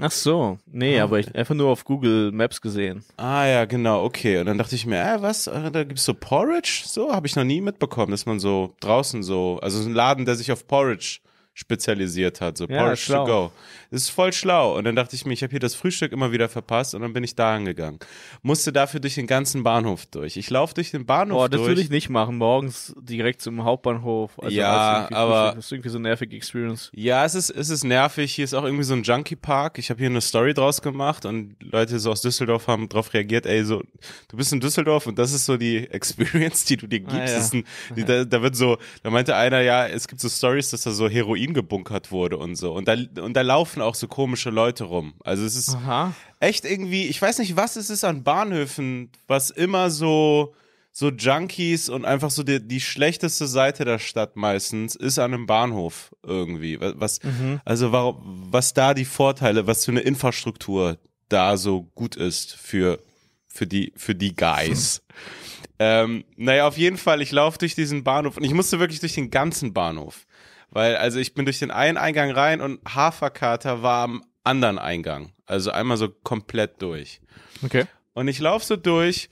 Ach so, nee, ah. aber ich einfach nur auf Google Maps gesehen. Ah ja, genau, okay. Und dann dachte ich mir, äh, was, ah, da gibt's so Porridge? So, habe ich noch nie mitbekommen, dass man so draußen so, also so ein Laden, der sich auf Porridge spezialisiert hat, so ja, Porridge to go. Das ist voll schlau. Und dann dachte ich mir, ich habe hier das Frühstück immer wieder verpasst und dann bin ich da angegangen. Musste dafür durch den ganzen Bahnhof durch. Ich laufe durch den Bahnhof Boah, das durch. würde ich nicht machen, morgens direkt zum Hauptbahnhof. Also ja, aber... Frühstück. Das ist irgendwie so eine nervige Experience. Ja, es ist, es ist nervig. Hier ist auch irgendwie so ein Junkie-Park. Ich habe hier eine Story draus gemacht und Leute so aus Düsseldorf haben drauf reagiert, ey, so, du bist in Düsseldorf und das ist so die Experience, die du dir ah, gibst. Ah, ja. ein, die, da, da wird so, da meinte einer, ja, es gibt so Stories, dass da so Heroin Kokain gebunkert wurde und so. Und da, und da laufen auch so komische Leute rum. Also es ist Aha. echt irgendwie, ich weiß nicht, was es ist an Bahnhöfen, was immer so, so Junkies und einfach so die, die schlechteste Seite der Stadt meistens ist an einem Bahnhof irgendwie. Was, mhm. Also warum, was da die Vorteile, was für eine Infrastruktur da so gut ist für, für, die, für die Guys. Ähm, naja, auf jeden Fall, ich laufe durch diesen Bahnhof und ich musste wirklich durch den ganzen Bahnhof. Weil, also ich bin durch den einen Eingang rein und Haferkater war am anderen Eingang. Also einmal so komplett durch. Okay. Und ich laufe so durch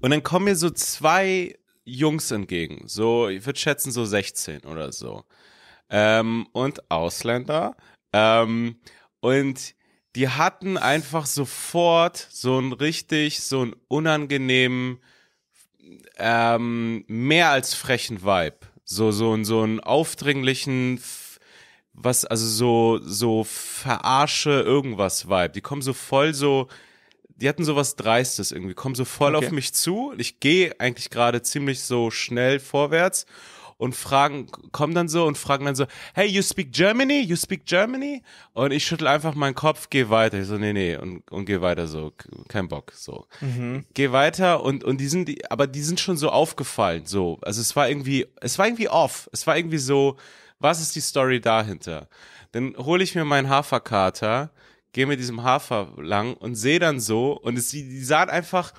und dann kommen mir so zwei Jungs entgegen. So, ich würde schätzen, so 16 oder so. Ähm, und Ausländer. Ähm, und die hatten einfach sofort so einen richtig, so einen unangenehmen, ähm, mehr als frechen Vibe so so in so einen aufdringlichen was also so so verarsche irgendwas Vibe. Die kommen so voll so die hatten so was dreistes irgendwie, kommen so voll okay. auf mich zu. Ich gehe eigentlich gerade ziemlich so schnell vorwärts und fragen, kommen dann so und fragen dann so, hey, you speak Germany? You speak Germany? Und ich schüttel einfach meinen Kopf, geh weiter. Ich so, nee, nee, und, und geh weiter so, kein Bock, so. Mhm. Geh weiter und, und die sind, aber die sind schon so aufgefallen, so. Also es war irgendwie, es war irgendwie off. Es war irgendwie so, was ist die Story dahinter? Dann hole ich mir meinen Haferkater, gehe mit diesem Hafer lang und sehe dann so und es, die, die sahen einfach,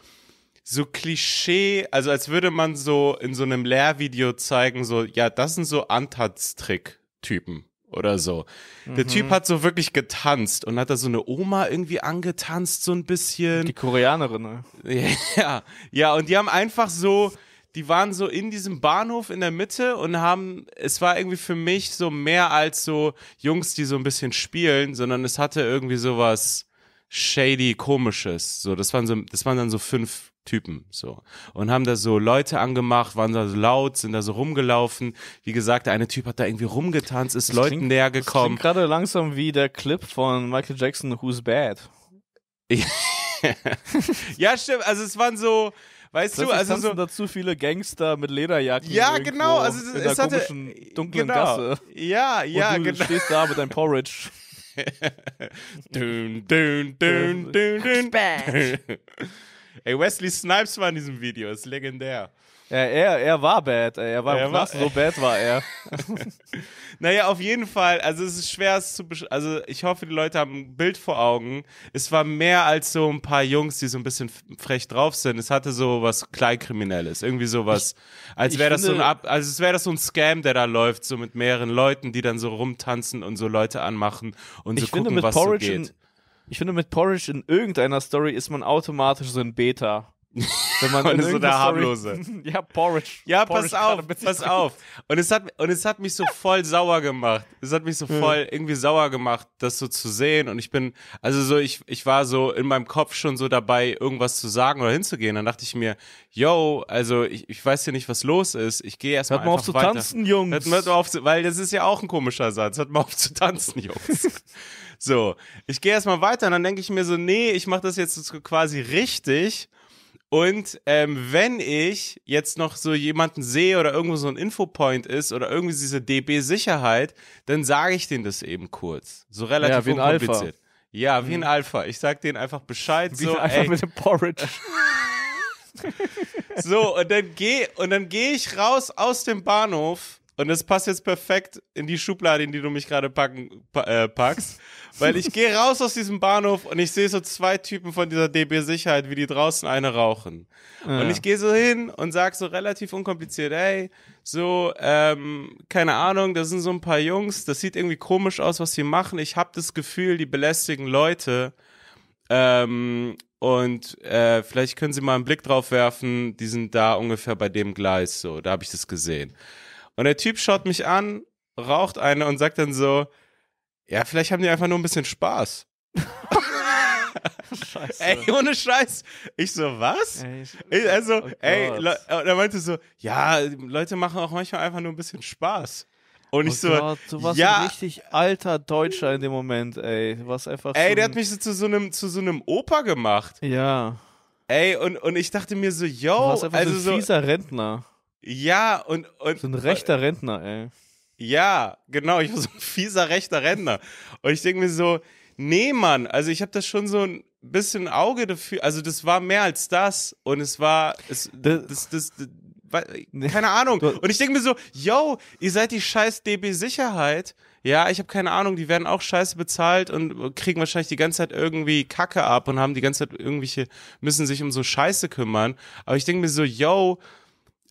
so Klischee, also als würde man so in so einem Lehrvideo zeigen, so, ja, das sind so Antanztrick-Typen oder so. Mhm. Der Typ mhm. hat so wirklich getanzt und hat da so eine Oma irgendwie angetanzt, so ein bisschen. Die Koreanerin, ne? Ja, ja, und die haben einfach so, die waren so in diesem Bahnhof in der Mitte und haben, es war irgendwie für mich so mehr als so Jungs, die so ein bisschen spielen, sondern es hatte irgendwie sowas shady, komisches. So, das waren so, das waren dann so fünf Typen so und haben da so Leute angemacht, waren da so laut, sind da so rumgelaufen. Wie gesagt, der eine Typ hat da irgendwie rumgetanzt, ist das Leuten klingt, näher gekommen. Gerade langsam wie der Clip von Michael Jackson Who's Bad. ja, stimmt. Also es waren so, weißt Plötzlich du, also so zu viele Gangster mit Lederjacken. Ja, genau. Also es, in es hatte äh, dunkle genau. Gasse. Ja, ja, und du genau. Stehst da mit deinem Porridge. dün, dün, dün, dün, dün. Ey, Wesley Snipes war in diesem Video, ist legendär. Ja, er, er war bad, ey. er war er im so bad war er. naja, auf jeden Fall, also es ist schwer es zu beschreiben. Also ich hoffe, die Leute haben ein Bild vor Augen. Es war mehr als so ein paar Jungs, die so ein bisschen frech drauf sind. Es hatte so was Kleinkriminelles, irgendwie sowas. Als wäre das, so ein Ab also es wär das so ein Scam, der da läuft, so mit mehreren Leuten, die dann so rumtanzen und so Leute anmachen und so ich gucken, finde, mit was Porridge so geht ich finde, mit Porridge in irgendeiner Story ist man automatisch so ein Beta. Wenn man und so der harmlose. ja, Porridge. Ja, Porridge pass auf, pass trinkt. auf. Und es hat und es hat mich so voll sauer gemacht. Es hat mich so voll irgendwie sauer gemacht, das so zu sehen und ich bin also so ich ich war so in meinem Kopf schon so dabei irgendwas zu sagen oder hinzugehen, dann dachte ich mir, yo, also ich, ich weiß hier nicht, was los ist. Ich gehe erstmal Hört mal auf zu weiter. tanzen, Jungs. Hört mal auf, zu, weil das ist ja auch ein komischer Satz. Hört mal auf zu tanzen, Jungs. so, ich gehe erstmal weiter und dann denke ich mir so, nee, ich mache das jetzt quasi richtig und ähm, wenn ich jetzt noch so jemanden sehe oder irgendwo so ein Infopoint ist oder irgendwie diese DB-Sicherheit, dann sage ich denen das eben kurz. So relativ ja, wie ein Alpha. Ja, wie ein Alpha. Ich sag denen einfach Bescheid. Wie so, einfach ey. mit dem Porridge. so, und dann gehe und dann gehe ich raus aus dem Bahnhof und das passt jetzt perfekt in die Schublade, in die du mich gerade packen, äh, packst. Weil ich gehe raus aus diesem Bahnhof und ich sehe so zwei Typen von dieser DB-Sicherheit, wie die draußen eine rauchen. Ah, ja. Und ich gehe so hin und sag so relativ unkompliziert, hey, so, ähm, keine Ahnung, da sind so ein paar Jungs, das sieht irgendwie komisch aus, was sie machen. Ich habe das Gefühl, die belästigen Leute. Ähm, und äh, vielleicht können Sie mal einen Blick drauf werfen, die sind da ungefähr bei dem Gleis, so, da habe ich das gesehen. Und der Typ schaut mich an, raucht eine und sagt dann so, ja, vielleicht haben die einfach nur ein bisschen Spaß. Scheiße. Ey, ohne Scheiß. Ich so, was? Ey, ich, also, oh ey, äh, er meinte so, ja, Leute machen auch manchmal einfach nur ein bisschen Spaß. Und oh ich so, Gott, du warst ja, ein richtig alter Deutscher in dem Moment, ey. Du warst einfach Ey, so der hat mich so zu so einem zu so einem Opa gemacht. Ja. Ey, und, und ich dachte mir so, yo, du warst einfach also so ein fieser Rentner. Ja, und, und. So ein rechter Rentner, ey. Ja, genau, ich war so ein fieser rechter Rentner. Und ich denke mir so, nee, Mann, also ich habe das schon so ein bisschen Auge dafür. Also das war mehr als das. Und es war, es, das, das, das, das keine Ahnung. Und ich denke mir so, yo, ihr seid die scheiß DB-Sicherheit. Ja, ich habe keine Ahnung, die werden auch scheiße bezahlt und kriegen wahrscheinlich die ganze Zeit irgendwie Kacke ab und haben die ganze Zeit irgendwelche, müssen sich um so Scheiße kümmern. Aber ich denke mir so, yo,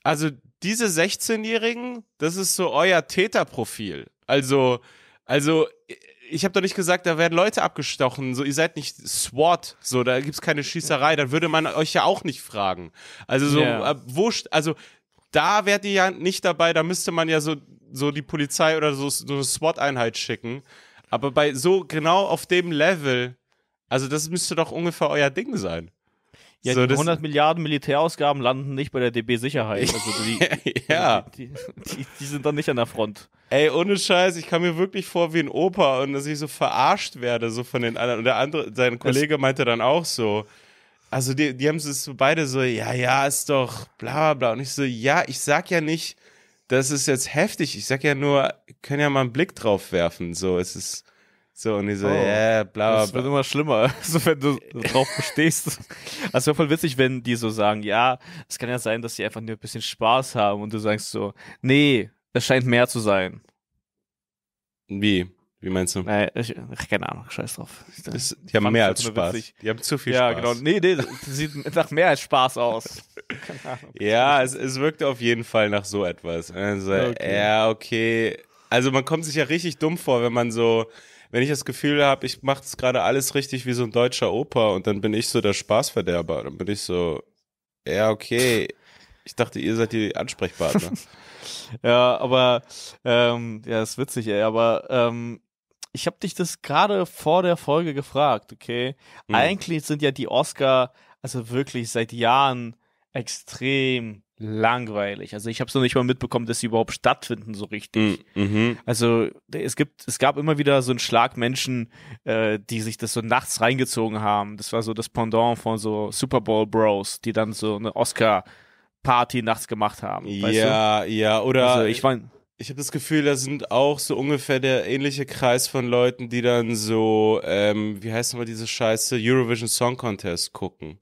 also diese 16-Jährigen, das ist so euer Täterprofil. Also, also ich habe doch nicht gesagt, da werden Leute abgestochen. So, ihr seid nicht SWAT. So, da gibt's keine Schießerei. Dann würde man euch ja auch nicht fragen. Also so, yeah. Äh, wo, also da wärt ihr ja nicht dabei. Da müsste man ja so so die Polizei oder so, so eine SWAT-Einheit schicken. Aber bei so genau auf dem Level, also das müsste doch ungefähr euer Ding sein. Ja, so, die 100 Milliarden Militärausgaben landen nicht bei der DB Sicherheit. Also die, ja. Die, die, die, sind dann nicht an der Front. Ey, ohne Scheiß, ich kam mir wirklich vor wie ein Opa und dass ich so verarscht werde, so von den anderen. Und der andere, sein Kollege das meinte dann auch so. Also die, die haben es so beide so, ja, ja, ist doch bla bla bla. Und ich so, ja, ich sag ja nicht, das ist jetzt heftig. Ich sag ja nur, können ja mal einen Blick drauf werfen. So, es ist so, und die so, oh, ja, oh, yeah, bla, bla. Das wird immer schlimmer, so, wenn du drauf bestehst. Also wäre voll witzig, wenn die so sagen, ja, es kann ja sein, dass sie einfach nur ein bisschen Spaß haben und du sagst so, nee, es scheint mehr zu sein. Wie? Wie meinst du? Nein, äh, ich, ach, keine Ahnung, scheiß drauf. Das, die haben mehr als Spaß. Witzig. Die haben zu viel ja, Spaß. Ja, genau. Nee, nee, das sieht nach mehr als Spaß aus. Keine Ahnung. Ja, es, es wirkte auf jeden Fall nach so etwas. Also, okay. Ja, okay. Also man kommt sich ja richtig dumm vor, wenn man so wenn ich das Gefühl habe, ich mache es gerade alles richtig wie so ein deutscher Opa und dann bin ich so der Spaßverderber, dann bin ich so, ja, okay. Ich dachte, ihr seid die Ansprechpartner. ja, aber ähm, ja, ist witzig, ey, aber ähm, ich habe dich das gerade vor der Folge gefragt, okay? Mhm. Eigentlich sind ja die Oscar also wirklich seit Jahren extrem langweilig. Also ich habe es noch nicht mal mitbekommen, dass sie überhaupt stattfinden so richtig. Mm, mhm. Also es gibt, es gab immer wieder so einen Schlag Menschen, äh, die sich das so nachts reingezogen haben. Das war so das Pendant von so Super Bowl Bros, die dann so eine Oscar Party nachts gemacht haben. ja, du? ja, oder also ich meine ich habe das Gefühl, da sind auch so ungefähr der ähnliche Kreis von Leuten, die dann so, ähm, wie heißt nochmal diese Scheiße, Eurovision Song Contest gucken.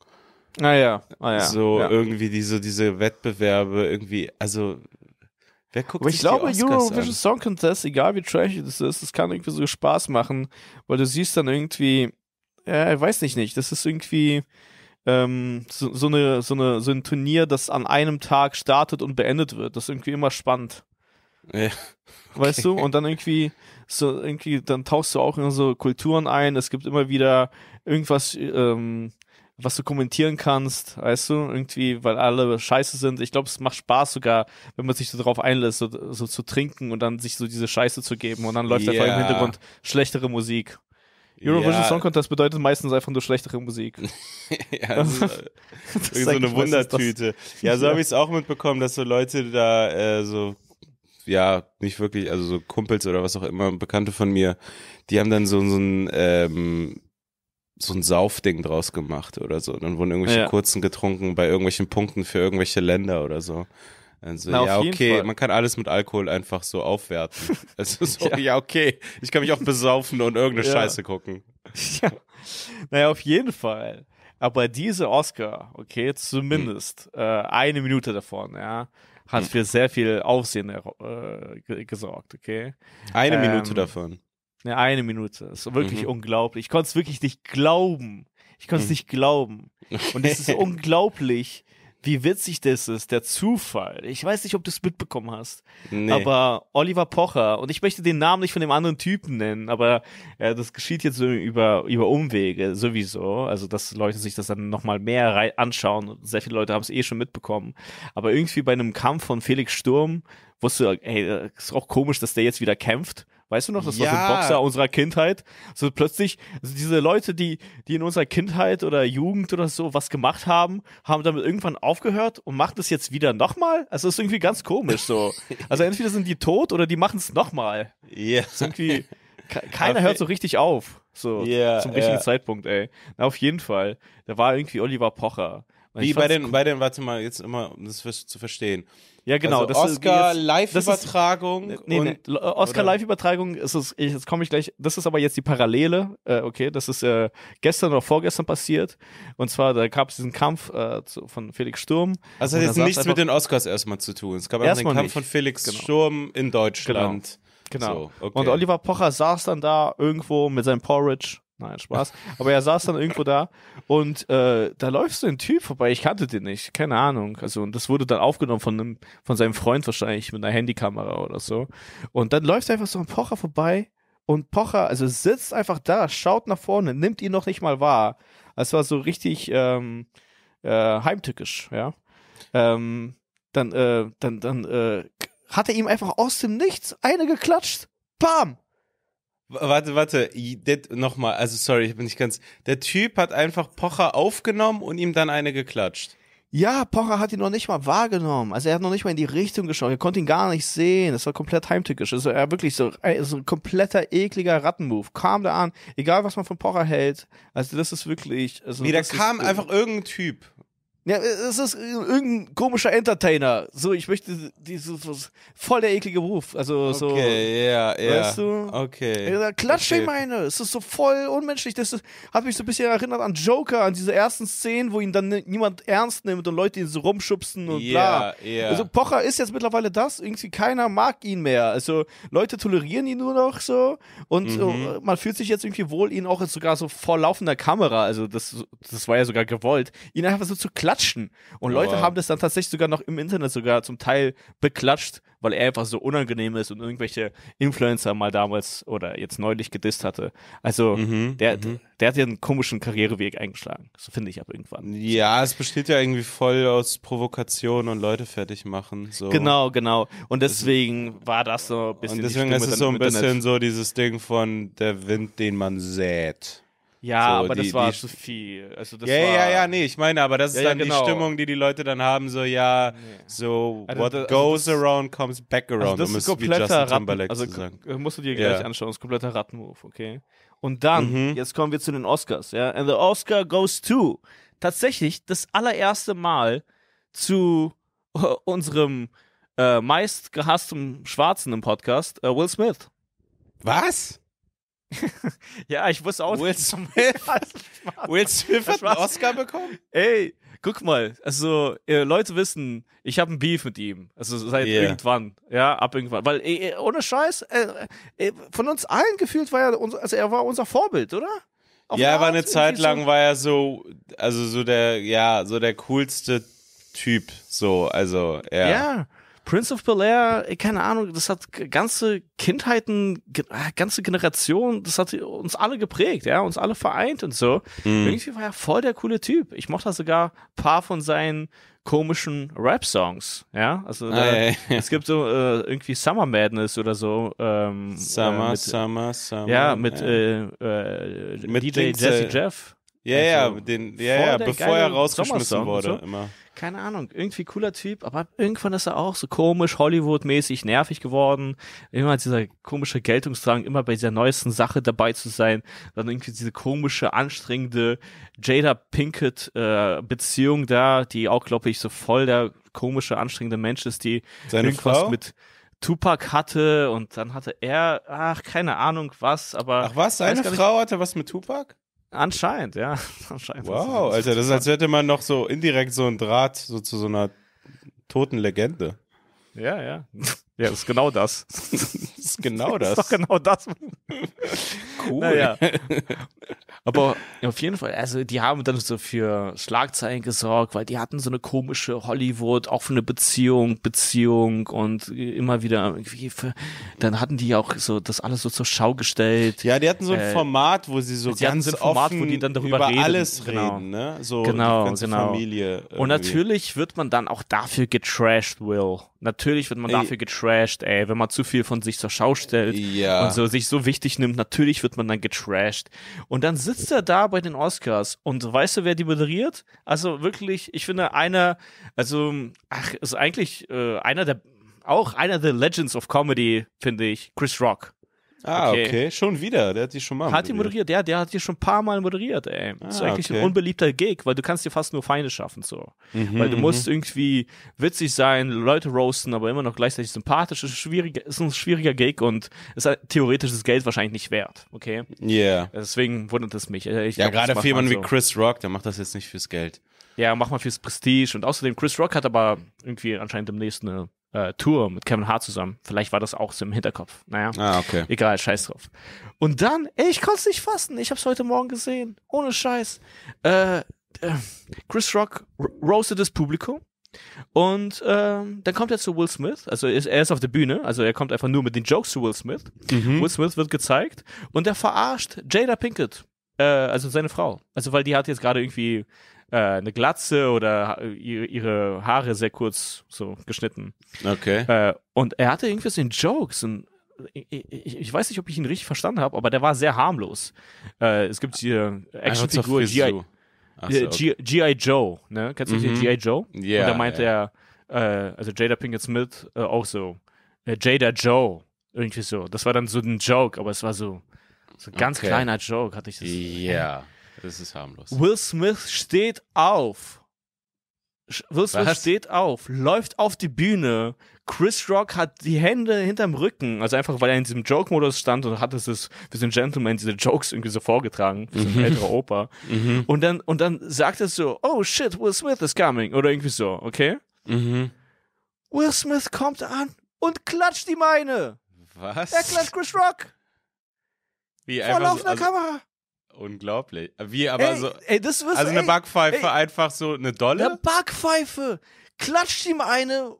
Ah ja, ah ja. So ja. irgendwie diese, diese Wettbewerbe, irgendwie, also Wer guckt Aber ich glaube, Eurovision Song Contest, egal wie trashig das ist, das kann irgendwie so Spaß machen, weil du siehst dann irgendwie, äh, weiß nicht, nicht, das ist irgendwie ähm, so, so, eine, so, eine, so ein Turnier, das an einem Tag startet und beendet wird. Das ist irgendwie immer spannend. Ja. Okay. Weißt du? Und dann irgendwie, so irgendwie, dann tauchst du auch in so Kulturen ein. Es gibt immer wieder irgendwas, ähm, was du kommentieren kannst, weißt du, irgendwie, weil alle scheiße sind. Ich glaube, es macht Spaß sogar, wenn man sich so drauf einlässt, so, so, zu trinken und dann sich so diese Scheiße zu geben und dann läuft yeah. einfach im Hintergrund schlechtere Musik. Eurovision ja. Song Contest bedeutet meistens einfach nur schlechtere Musik. ja, also, so eine Wundertüte. Ja, so ja. habe ich es auch mitbekommen, dass so Leute da äh, so ja, nicht wirklich, also so Kumpels oder was auch immer, Bekannte von mir, die haben dann so, so ein ähm, so ein Saufding draus gemacht oder so. Dann wurden irgendwelche ja. kurzen getrunken bei irgendwelchen Punkten für irgendwelche Länder oder so. Also, Na, ja, okay, Fall. man kann alles mit Alkohol einfach so aufwerten. Also so, ja. ja. okay, ich kann mich auch besaufen und irgendeine ja. Scheiße gucken. Ja. Naja, auf jeden Fall. Aber diese Oscar, okay, zumindest hm. äh, eine Minute davon, ja, hat hm. für sehr viel Aufsehen äh, gesorgt, okay. Eine ähm, Minute davon. Ne, eine Minute. Das ist wirklich mhm. unglaublich. Ich konnte es wirklich nicht glauben. Ich konnte es mhm. nicht glauben. Und es ist unglaublich, wie witzig das ist, der Zufall. Ich weiß nicht, ob du es mitbekommen hast. Nee. Aber Oliver Pocher, und ich möchte den Namen nicht von dem anderen Typen nennen, aber äh, das geschieht jetzt über, über Umwege sowieso. Also, dass Leute sich das dann nochmal mehr anschauen. Sehr viele Leute haben es eh schon mitbekommen. Aber irgendwie bei einem Kampf von Felix Sturm wusste, ey, äh, ist auch komisch, dass der jetzt wieder kämpft. Weißt du noch, das ja. war so ein Boxer unserer Kindheit. So plötzlich, also diese Leute, die, die in unserer Kindheit oder Jugend oder so was gemacht haben, haben damit irgendwann aufgehört und machen das jetzt wieder nochmal. Also ist irgendwie ganz komisch so. also entweder sind die tot oder die machen es nochmal. Ja. Ist irgendwie, keiner hört so richtig auf. So yeah, zum richtigen yeah. Zeitpunkt, ey. Na, auf jeden Fall. Da war irgendwie Oliver Pocher. Wie bei den, cool. bei den, warte mal, jetzt immer, um das zu verstehen. Ja, genau. Also Oscar-Live-Übertragung. Nee, nee. Äh, Oscar-Live-Übertragung ist es, jetzt komme ich gleich, das ist aber jetzt die Parallele, äh, okay, das ist äh, gestern oder vorgestern passiert. Und zwar, da gab es diesen Kampf äh, zu, von Felix Sturm. Also das hat jetzt nichts einfach, mit den Oscars erstmal zu tun. Es gab einen Kampf nicht. von Felix genau. Sturm in Deutschland. Genau. Genau. So, okay. Und Oliver Pocher saß dann da irgendwo mit seinem Porridge Nein, Spaß. Aber er saß dann irgendwo da und äh, da läuft so ein Typ vorbei. Ich kannte den nicht, keine Ahnung. Also, und das wurde dann aufgenommen von, einem, von seinem Freund wahrscheinlich mit einer Handykamera oder so. Und dann läuft einfach so ein Pocher vorbei und Pocher, also sitzt einfach da, schaut nach vorne, nimmt ihn noch nicht mal wahr. Es war so richtig ähm, äh, heimtückisch, ja. Ähm, dann, äh, dann, dann, dann äh, hat er ihm einfach aus dem Nichts eine geklatscht. Bam! Warte, warte, nochmal, also sorry, ich bin nicht ganz. Der Typ hat einfach Pocher aufgenommen und ihm dann eine geklatscht. Ja, Pocher hat ihn noch nicht mal wahrgenommen. Also er hat noch nicht mal in die Richtung geschaut. Er konnte ihn gar nicht sehen. Das war komplett heimtückisch. Also er wirklich so, äh, so ein kompletter ekliger Rattenmove. Kam da an, egal was man von Pocher hält. Also das ist wirklich. Also nee, da kam einfach irgendein Typ ja, es ist irgendein komischer Entertainer. So, ich möchte dieses voll der eklige Beruf. Also so. Okay, yeah, ja. Yeah. Weißt du? Okay. Ja, klatsche okay. meine. Es ist so voll unmenschlich. Das ist, hat mich so ein bisschen erinnert an Joker, an diese ersten Szenen, wo ihn dann niemand ernst nimmt und Leute ihn so rumschubsen und yeah, bla. Yeah. Also Pocher ist jetzt mittlerweile das. Irgendwie keiner mag ihn mehr. Also Leute tolerieren ihn nur noch so und mhm. Oh, man fühlt sich jetzt irgendwie wohl, ihn auch sogar so vor laufender Kamera, also das, das war ja sogar gewollt, ihn einfach so zu klatschen beklatschen. Und Leute oh. haben das dann tatsächlich sogar noch im Internet sogar zum Teil beklatscht, weil er einfach so unangenehm ist und irgendwelche Influencer mal damals oder jetzt neulich gedisst hatte. Also mhm, der, mhm. der hat ja einen komischen Karriereweg eingeschlagen. So finde ich aber irgendwann. Ja, es besteht ja irgendwie voll aus Provokation und Leute fertig machen. So. Genau, genau. Und deswegen das, war das so ein bisschen. Und deswegen ist es so ein bisschen so dieses Ding von der Wind, den man sät. Ja, so, aber die, das war die, so viel. Also das ja, war, ja, ja, nee, ich meine, aber das ist dann ja, genau. die Stimmung, die die Leute dann haben, so, ja, nee. so, also, what das, also goes also, around comes back also around, also das um ist Justin Ratten, also, äh, Musst du dir gleich yeah. anschauen, das ist kompletter Rattenmove, okay? Und dann, mhm. jetzt kommen wir zu den Oscars, ja, and the Oscar goes to, tatsächlich das allererste Mal zu unserem äh, meist gehasstem Schwarzen im Podcast, äh, Will Smith. Was? ja, ich wusste auch. Will Smith, Will Smith hat einen Oscar bekommen? Ey, guck mal, also äh, Leute wissen, ich habe ein Beef mit ihm. Also seit yeah. irgendwann, ja, ab irgendwann. Weil äh, äh ohne Scheiß, äh, äh, von uns allen gefühlt war er, unser, also er war unser Vorbild, oder? Auf ja, er war eine Zeit lang so war er so, also so der, ja, so der coolste Typ, so, also ja. Ja, Prince of Bel Air, keine Ahnung, das hat ganze Kindheiten, ah, ganze Generationen, das hat uns alle geprägt, ja, uns alle vereint und so. Mhm. Irgendwie war er voll der coole Typ. Ich mochte sogar ein paar von seinen komischen Rap-Songs, ja. Also ah, da, ja, ja. es gibt so äh, irgendwie Summer Madness oder so. Ähm, Summer, äh, mit, Summer, Summer. Ja, mit, ja. Äh, äh mit DJ Jesse Jeff. Ja, also ja, den, ja, ja bevor er rausgeschmissen wurde, so. immer. Keine Ahnung, irgendwie cooler Typ, aber irgendwann ist er auch so komisch, Hollywood-mäßig nervig geworden. Immer dieser komische Geltungsdrang, immer bei dieser neuesten Sache dabei zu sein. Dann irgendwie diese komische, anstrengende Jada Pinkett-Beziehung äh, da, die auch, glaube ich, so voll der komische, anstrengende Mensch ist, die Seine irgendwas Frau? mit Tupac hatte und dann hatte er, ach, keine Ahnung was, aber. Ach was, seine Frau hatte was mit Tupac? Anscheinend, ja. Anscheinend wow, Alter, das ist, als hätte man noch so indirekt so einen Draht so zu so einer toten Legende. Ja, ja. Ja, das ist genau das. das ist genau das. das ist doch genau das. cool. Naja. Aber auf jeden Fall, also die haben dann so für Schlagzeilen gesorgt, weil die hatten so eine komische Hollywood, offene Beziehung, Beziehung und immer wieder irgendwie, für, dann hatten die auch so das alles so zur Schau gestellt. Ja, die hatten so ein äh, Format, wo sie so ganz so ein Format, offen wo die dann darüber über reden. alles genau. reden, ne? So genau, genau. Familie. Irgendwie. Und natürlich wird man dann auch dafür getrashed, Will. Natürlich wird man Ey. dafür getrashed getrashed, ey, wenn man zu viel von sich zur Schau stellt ja. und so sich so wichtig nimmt, natürlich wird man dann getrashed. Und dann sitzt er da bei den Oscars und weißt du, wer die moderiert? Also wirklich, ich finde einer, also, ach, ist eigentlich äh, einer der, auch einer der Legends of Comedy, finde ich, Chris Rock. Ah, okay. okay. schon wieder. Der hat die schon mal hat moderiert. Hat die moderiert, ja, der hat die schon ein paar Mal moderiert, ey. Ah, das ist eigentlich okay. ein unbeliebter Gig, weil du kannst dir fast nur Feinde schaffen, so. Mhm, weil du mhm. musst irgendwie witzig sein, Leute roasten, aber immer noch gleichzeitig sympathisch. Ist, schwierig, ist ein schwieriger Gig und ist halt theoretisch das Geld wahrscheinlich nicht wert, okay? Yeah. Deswegen wundert es mich. Ich ja, glaub, gerade für jemanden so. wie Chris Rock, der macht das jetzt nicht fürs Geld. Ja, mach mal fürs Prestige und außerdem Chris Rock hat aber irgendwie anscheinend demnächst eine äh, Tour mit Kevin Hart zusammen. Vielleicht war das auch so im Hinterkopf. Naja, ah, okay. egal, scheiß drauf. Und dann, ey, ich konnte es nicht fassen. Ich habe es heute Morgen gesehen. Ohne Scheiß. Äh, äh Chris Rock roastet das Publikum. Und ähm, dann kommt er zu Will Smith, also er ist, er ist auf der Bühne, also er kommt einfach nur mit den Jokes zu Will Smith. Mhm. Will Smith wird gezeigt und er verarscht Jada Pinkett, äh, also seine Frau. Also weil die hat jetzt gerade irgendwie äh, eine Glatze oder äh, ihre Haare sehr kurz so geschnitten. Okay. Äh, und er hatte irgendwie so einen Jokes und ich, ich, weiß nicht, ob ich ihn richtig verstanden habe, aber der war sehr harmlos. Äh, es gibt hier Actionfigur G.I. So, äh, okay. Joe, ne? Kennst du mhm. G.I. Joe? Ja. Yeah, und da meinte yeah. er, äh, also Jada Pinkett Smith äh, auch so, äh, Jada Joe, irgendwie so. Das war dann so ein Joke, aber es war so, so ein ganz okay. kleiner Joke, hatte ich das. Ja. Yeah. Das ist harmlos. Will Smith steht auf. Will Smith Was? steht auf, läuft auf die Bühne. Chris Rock hat die Hände hinterm Rücken, also einfach weil er in diesem Joke-Modus stand und hat es, wir sind Gentlemen, diese Jokes irgendwie so vorgetragen, für so ein mhm. älterer Opa. Mhm. Und dann, und dann sagt er so, oh shit, Will Smith is coming, oder irgendwie so, okay? Mhm. Will Smith kommt an und klatscht die meine. Was? Er klatscht Chris Rock. Wie Vor laufender also, Kamera unglaublich. Wie, aber ey, so. Ey, das wirst, also ey, eine Backpfeife einfach so eine Dolle? Eine Backpfeife! Klatscht ihm eine,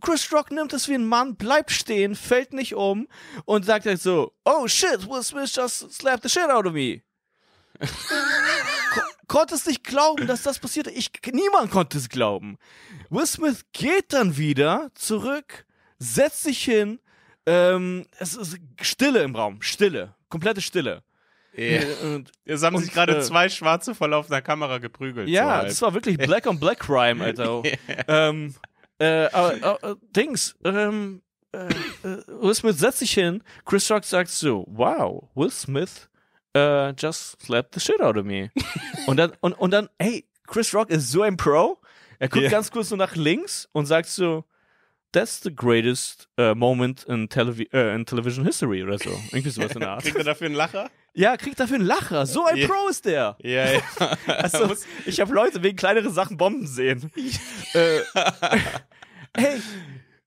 Chris Rock nimmt es wie ein Mann, bleibt stehen, fällt nicht um und sagt halt so: Oh shit, Will Smith just slapped the shit out of me. Ko konntest nicht glauben, dass das passierte. Ich, niemand konnte es glauben. Will Smith geht dann wieder zurück, setzt sich hin. Ähm, es ist Stille im Raum, Stille, komplette Stille. Yeah. Jetzt haben und, sich gerade äh, zwei Schwarze vor laufender Kamera geprügelt. Ja, so das war wirklich Black on Black Crime, Alter. yeah. Ähm, äh, äh, ähm, äh, äh, Dings, ähm, Will Smith setzt sich hin, Chris Rock sagt so, wow, Will Smith uh, just slapped the shit out of me. und dann, und, und dann, hey, Chris Rock ist so ein Pro, er guckt yeah. ganz kurz so nach links und sagt so, that's the greatest uh, moment in, Televi äh, in Television History oder so. Irgendwie sowas in der Art. kriegt er dafür einen Lacher? Ja, kriegt dafür einen Lacher. So ein yeah. Pro ist der. Ja, ja. also, ich habe Leute wegen kleineren Sachen Bomben sehen. äh, hey,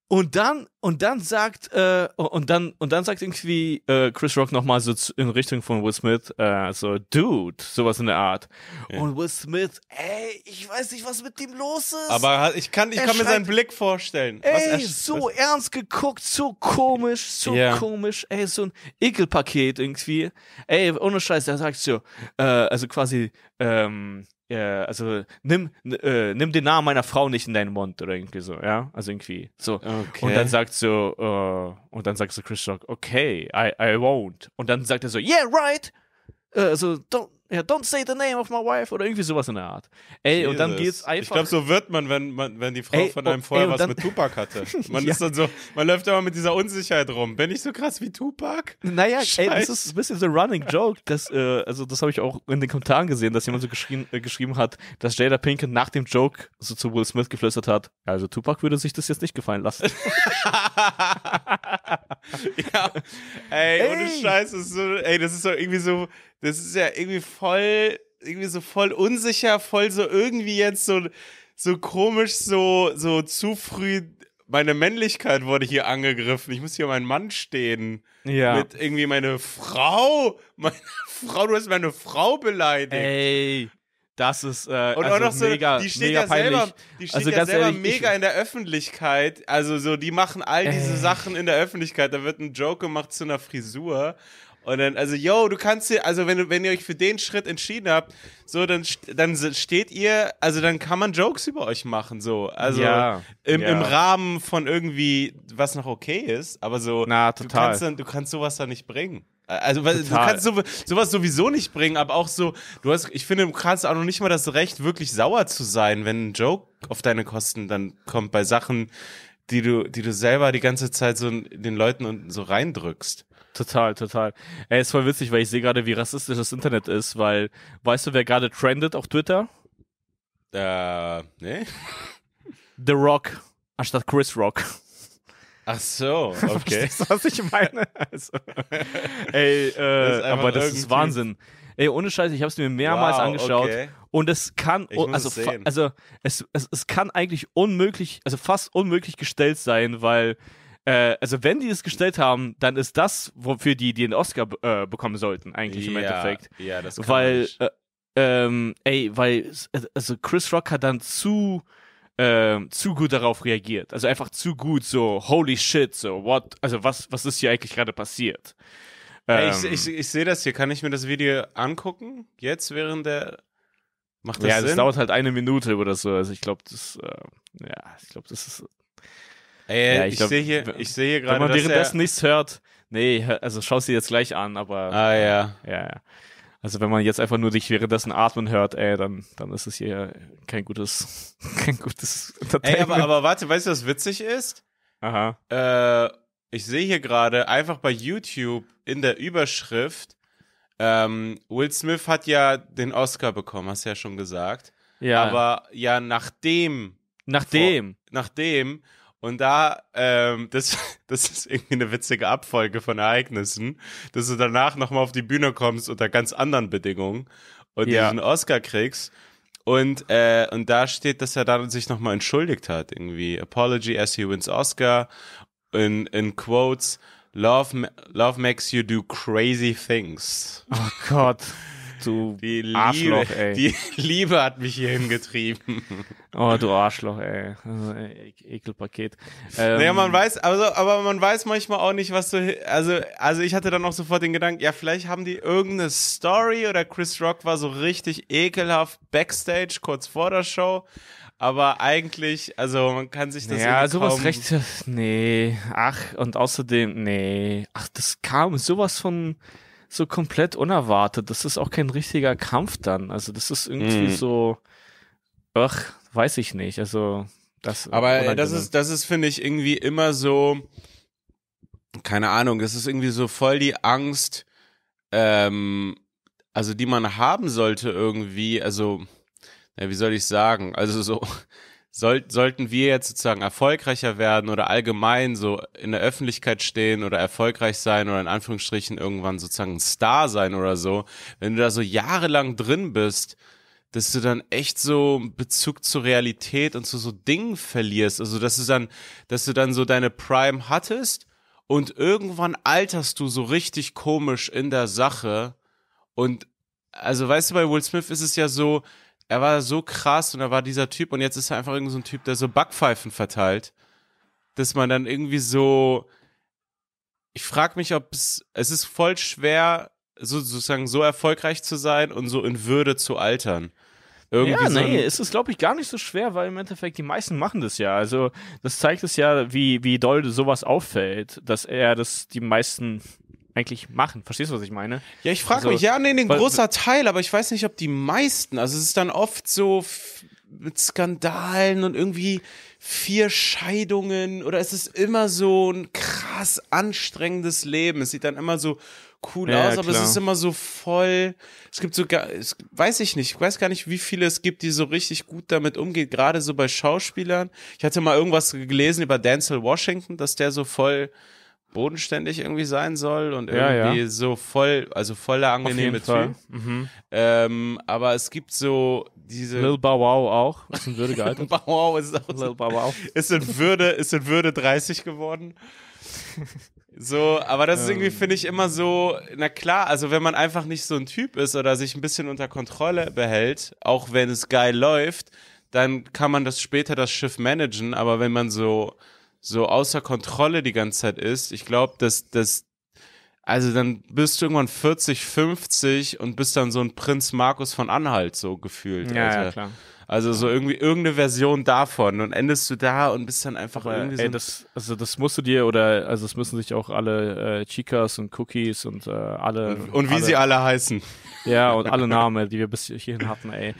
und dann, und dann sagt, äh, und dann, und dann sagt irgendwie äh, Chris Rock nochmal so in Richtung von Will Smith, äh, so, Dude, sowas in der Art. Ja. Und Will Smith, ey, ich weiß nicht, was mit ihm los ist. Aber ich kann, ich er kann mir seinen Blick vorstellen. Ey, so was? ernst geguckt, so komisch, so yeah. komisch, ey, so ein Ekelpaket irgendwie. Ey, ohne Scheiß, er sagt so, äh, also quasi, ähm, ja, äh, also nimm, äh, nimm den Namen meiner Frau nicht in deinen Mund oder irgendwie so, ja, also irgendwie so. Okay. Und dann sagt so, äh, und dann sagt so Chris Rock, okay, I, I won't. Und dann sagt er so, yeah, right, äh, also don't, ja, don't say the name of my wife oder irgendwie sowas in der Art. Ey, Jesus. und dann geht's einfach. Ich glaube, so wird man, wenn, man, wenn die Frau ey, von einem vorher ey, was mit Tupac hatte. Man ja. ist dann so, man läuft immer mit dieser Unsicherheit rum. Bin ich so krass wie Tupac? Naja, Scheiß. ey, das ist ein bisschen so Running Joke. Dass, äh, also, das habe ich auch in den Kommentaren gesehen, dass jemand so geschrien, äh, geschrieben hat, dass Jada Pinkett nach dem Joke so zu Will Smith geflüstert hat. Also, Tupac würde sich das jetzt nicht gefallen lassen. ja, ey, ey, ohne Scheiße. so, ey, das ist doch irgendwie so, das ist ja irgendwie voll, irgendwie so voll unsicher, voll so irgendwie jetzt so, so komisch, so, so zu früh. Meine Männlichkeit wurde hier angegriffen. Ich muss hier meinen Mann stehen. Ja. Mit irgendwie meine Frau. Meine Frau, du hast meine Frau beleidigt. Ey. Das ist äh, und also auch noch so, mega, die steht mega ja peinlich. selber, die steht also ja selber ehrlich, mega in der Öffentlichkeit. Also so, die machen all diese äh. Sachen in der Öffentlichkeit. Da wird ein Joke gemacht zu einer Frisur und dann, also, yo, du kannst dir, also, wenn, wenn ihr euch für den Schritt entschieden habt, so, dann, dann steht ihr, also, dann kann man Jokes über euch machen, so. Also, ja, im, ja. im Rahmen von irgendwie, was noch okay ist, aber so, Na, total. Du, kannst dann, du kannst sowas da nicht bringen. Also, total. du kannst so, sowas sowieso nicht bringen, aber auch so, du hast, ich finde, du kannst auch noch nicht mal das Recht, wirklich sauer zu sein, wenn ein Joke auf deine Kosten dann kommt, bei Sachen, die du, die du selber die ganze Zeit so den Leuten so reindrückst. Total, total. Ey, ist voll witzig, weil ich sehe gerade, wie rassistisch das Internet ist, weil, weißt du, wer gerade trendet auf Twitter? Äh, ne? The Rock, anstatt Chris Rock. Ach so, okay. Verstehst du, was ich meine? Also, ey, äh, das aber das irgendwie... ist Wahnsinn. Ey, ohne Scheiße, ich habe es mir mehrmals wow, angeschaut okay. und es kann, also, also es, es, es kann eigentlich unmöglich, also fast unmöglich gestellt sein, weil äh, also wenn die es gestellt haben, dann ist das, wofür die den Oscar äh, bekommen sollten, eigentlich ja, im Endeffekt. Ja, das kann Weil, äh, ähm, ey, weil, also Chris Rock hat dann zu, ähm, zu gut darauf reagiert. Also einfach zu gut, so, holy shit, so, what, also was, was ist hier eigentlich gerade passiert? Ähm, hey, ich, ich, ich sehe das hier, kann ich mir das Video angucken? Jetzt während der Macht das ja, Sinn? das dauert halt eine Minute oder so. Also ich glaube, das, äh, ja, ich glaube, das ist Ey, ja, ich, ich sehe hier, ich seh hier gerade. Wenn man währenddessen nichts hört, nee, also schau sie jetzt gleich an, aber. Ah, ja. Äh, ja, ja. Also wenn man jetzt einfach nur dich währenddessen atmen hört, ey, dann, dann ist es hier kein gutes, kein gutes Ey, aber, aber warte, weißt du, was witzig ist? Aha. Äh, ich sehe hier gerade einfach bei YouTube in der Überschrift, ähm, Will Smith hat ja den Oscar bekommen, hast du ja schon gesagt. Ja. Aber ja, nachdem. Nachdem. Vor, nachdem. Und da, ähm, das, das ist irgendwie eine witzige Abfolge von Ereignissen, dass du danach nochmal auf die Bühne kommst unter ganz anderen Bedingungen und ja. diesen Oscar kriegst. Und, äh, und da steht, dass er dann sich nochmal entschuldigt hat, irgendwie. Apology as he wins Oscar. In, in Quotes, Love, love makes you do crazy things. Oh Gott. du die Liebe, Arschloch, ey. Die Liebe hat mich hier hingetrieben. Oh, du Arschloch, ey. Also, e-, e-, Ekelpaket. Ähm, naja, man weiß, also, aber man weiß manchmal auch nicht, was du. Also, also ich hatte dann auch sofort den Gedanken, ja, vielleicht haben die irgendeine Story oder Chris Rock war so richtig ekelhaft Backstage, kurz vor der Show aber eigentlich, also man kann sich das ja naja, sowas kaum recht, nee, ach und außerdem, nee, ach das kam sowas von so komplett unerwartet. Das ist auch kein richtiger Kampf dann. Also das ist irgendwie mm. so, ach, weiß ich nicht. Also das. Aber äh, das ist, das ist finde ich irgendwie immer so, keine Ahnung. Das ist irgendwie so voll die Angst, ähm, also die man haben sollte irgendwie. Also ja, wie soll ich sagen? Also so soll, sollten wir jetzt sozusagen erfolgreicher werden oder allgemein so in der Öffentlichkeit stehen oder erfolgreich sein oder in Anführungsstrichen irgendwann sozusagen ein Star sein oder so, wenn du da so jahrelang drin bist, dass du dann echt so Bezug zur Realität und zu so Dingen verlierst, also dass du dann, dass du dann so deine Prime hattest und irgendwann alterst du so richtig komisch in der Sache und also weißt du, bei Will Smith ist es ja so, er war so krass und er war dieser Typ und jetzt ist er einfach irgend so ein Typ, der so Backpfeifen verteilt, dass man dann irgendwie so, ich frage mich, ob es, es ist voll schwer, so, sozusagen so erfolgreich zu sein und so in Würde zu altern. Irgendwie ja, so nee, es ist, glaube ich, gar nicht so schwer, weil im Endeffekt die meisten machen das ja. Also, das zeigt es ja, wie, wie doll sowas auffällt, dass er das die meisten eigentlich machen? Verstehst du, was ich meine? Ja, ich frage also, mich, ja, nee, ein großer Teil, aber ich weiß nicht, ob die meisten, also es ist dann oft so mit Skandalen und irgendwie vier Scheidungen oder es ist immer so ein krass anstrengendes Leben. Es sieht dann immer so cool ja, aus, ja, aber es ist immer so voll. Es gibt sogar, es, weiß ich nicht, ich weiß gar nicht, wie viele es gibt, die so richtig gut damit umgehen, gerade so bei Schauspielern. Ich hatte mal irgendwas gelesen über Denzel Washington, dass der so voll bodenständig irgendwie sein soll und irgendwie ja, ja. so voll, also voller angenehme Typ. Mhm. Ähm, aber es gibt so diese. Lil Bow Wow auch. Ist ein würdiger Alter. Bow Wow ist auch. Lil Bow Wow. Ist in Würde, ist in Würde 30 geworden. So, aber das ist irgendwie, ähm. finde ich, immer so, na klar, also wenn man einfach nicht so ein Typ ist oder sich ein bisschen unter Kontrolle behält, auch wenn es geil läuft, dann kann man das später das Schiff managen, aber wenn man so so außer Kontrolle die ganze Zeit ist, ich glaube, dass das also dann bist du irgendwann 40, 50 und bist dann so ein Prinz Markus von Anhalt so gefühlt. Ja, Alter. ja also klar. Also so irgendwie irgendeine Version davon und endest du da und bist dann einfach Aber, irgendwie so. ey, Das, also das musst du dir oder also es müssen sich auch alle äh, Chicas und Cookies und äh, alle. Und, und wie alle, sie alle heißen. Ja, und alle Namen, die wir bis hierhin hatten, ey, äh,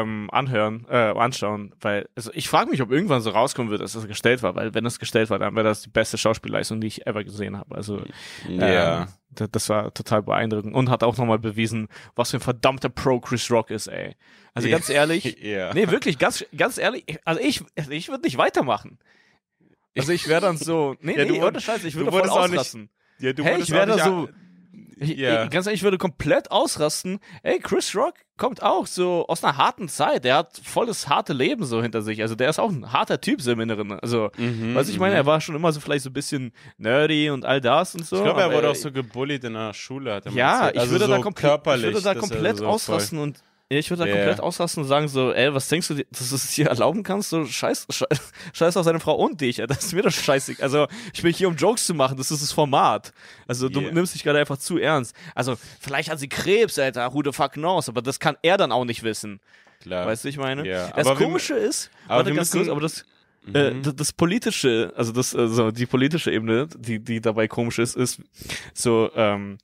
ähm, anhören, äh, anschauen. Weil, also ich frage mich, ob irgendwann so rauskommen wird, dass das gestellt war, weil wenn das gestellt war, dann wäre das die beste Schauspielleistung, die ich ever gesehen habe. Also ja. Ähm, das war total beeindruckend und hat auch nochmal bewiesen, was für ein verdammter Pro Chris Rock ist, ey. Also ganz ehrlich, yeah. nee, wirklich, ganz, ganz ehrlich, also ich, also ich würde nicht weitermachen. Also ich wäre dann so, nee, ja, nee, du, ohne Scheiße, ich würde voll ausrasten. Nicht, ja, du hey, ich wäre da so, ich, ich, ganz ehrlich, ich würde komplett ausrasten. Ey, Chris Rock kommt auch so aus einer harten Zeit. Der hat volles harte Leben so hinter sich. Also der ist auch ein harter Typ so im Inneren. Also, mhm, was ich meine, mhm. er war schon immer so vielleicht so ein bisschen nerdy und all das und so. Ich glaube, er wurde auch so gebullied in der Schule. Hat er ja, also ich würde, so da komplett, ich würde da komplett so ausrasten voll. und ich würde da yeah. komplett ausrasten und sagen so, ey, was denkst du, dass du es hier erlauben kannst? So, scheiß, scheiß, scheiß auf seine Frau und dich. ey, Das ist mir doch scheißig. Also, ich bin hier, um Jokes zu machen. Das ist das Format. Also, yeah. du nimmst dich gerade einfach zu ernst. Also, vielleicht hat sie Krebs, Alter. Who the fuck knows? Aber das kann er dann auch nicht wissen. Klar. Weißt du, ich meine? Yeah. Das aber Komische wir, ist, aber warte ganz kurz, aber das... Mhm. Äh, das, politische, also das, also die politische Ebene, die, die dabei komisch ist, ist so, ähm,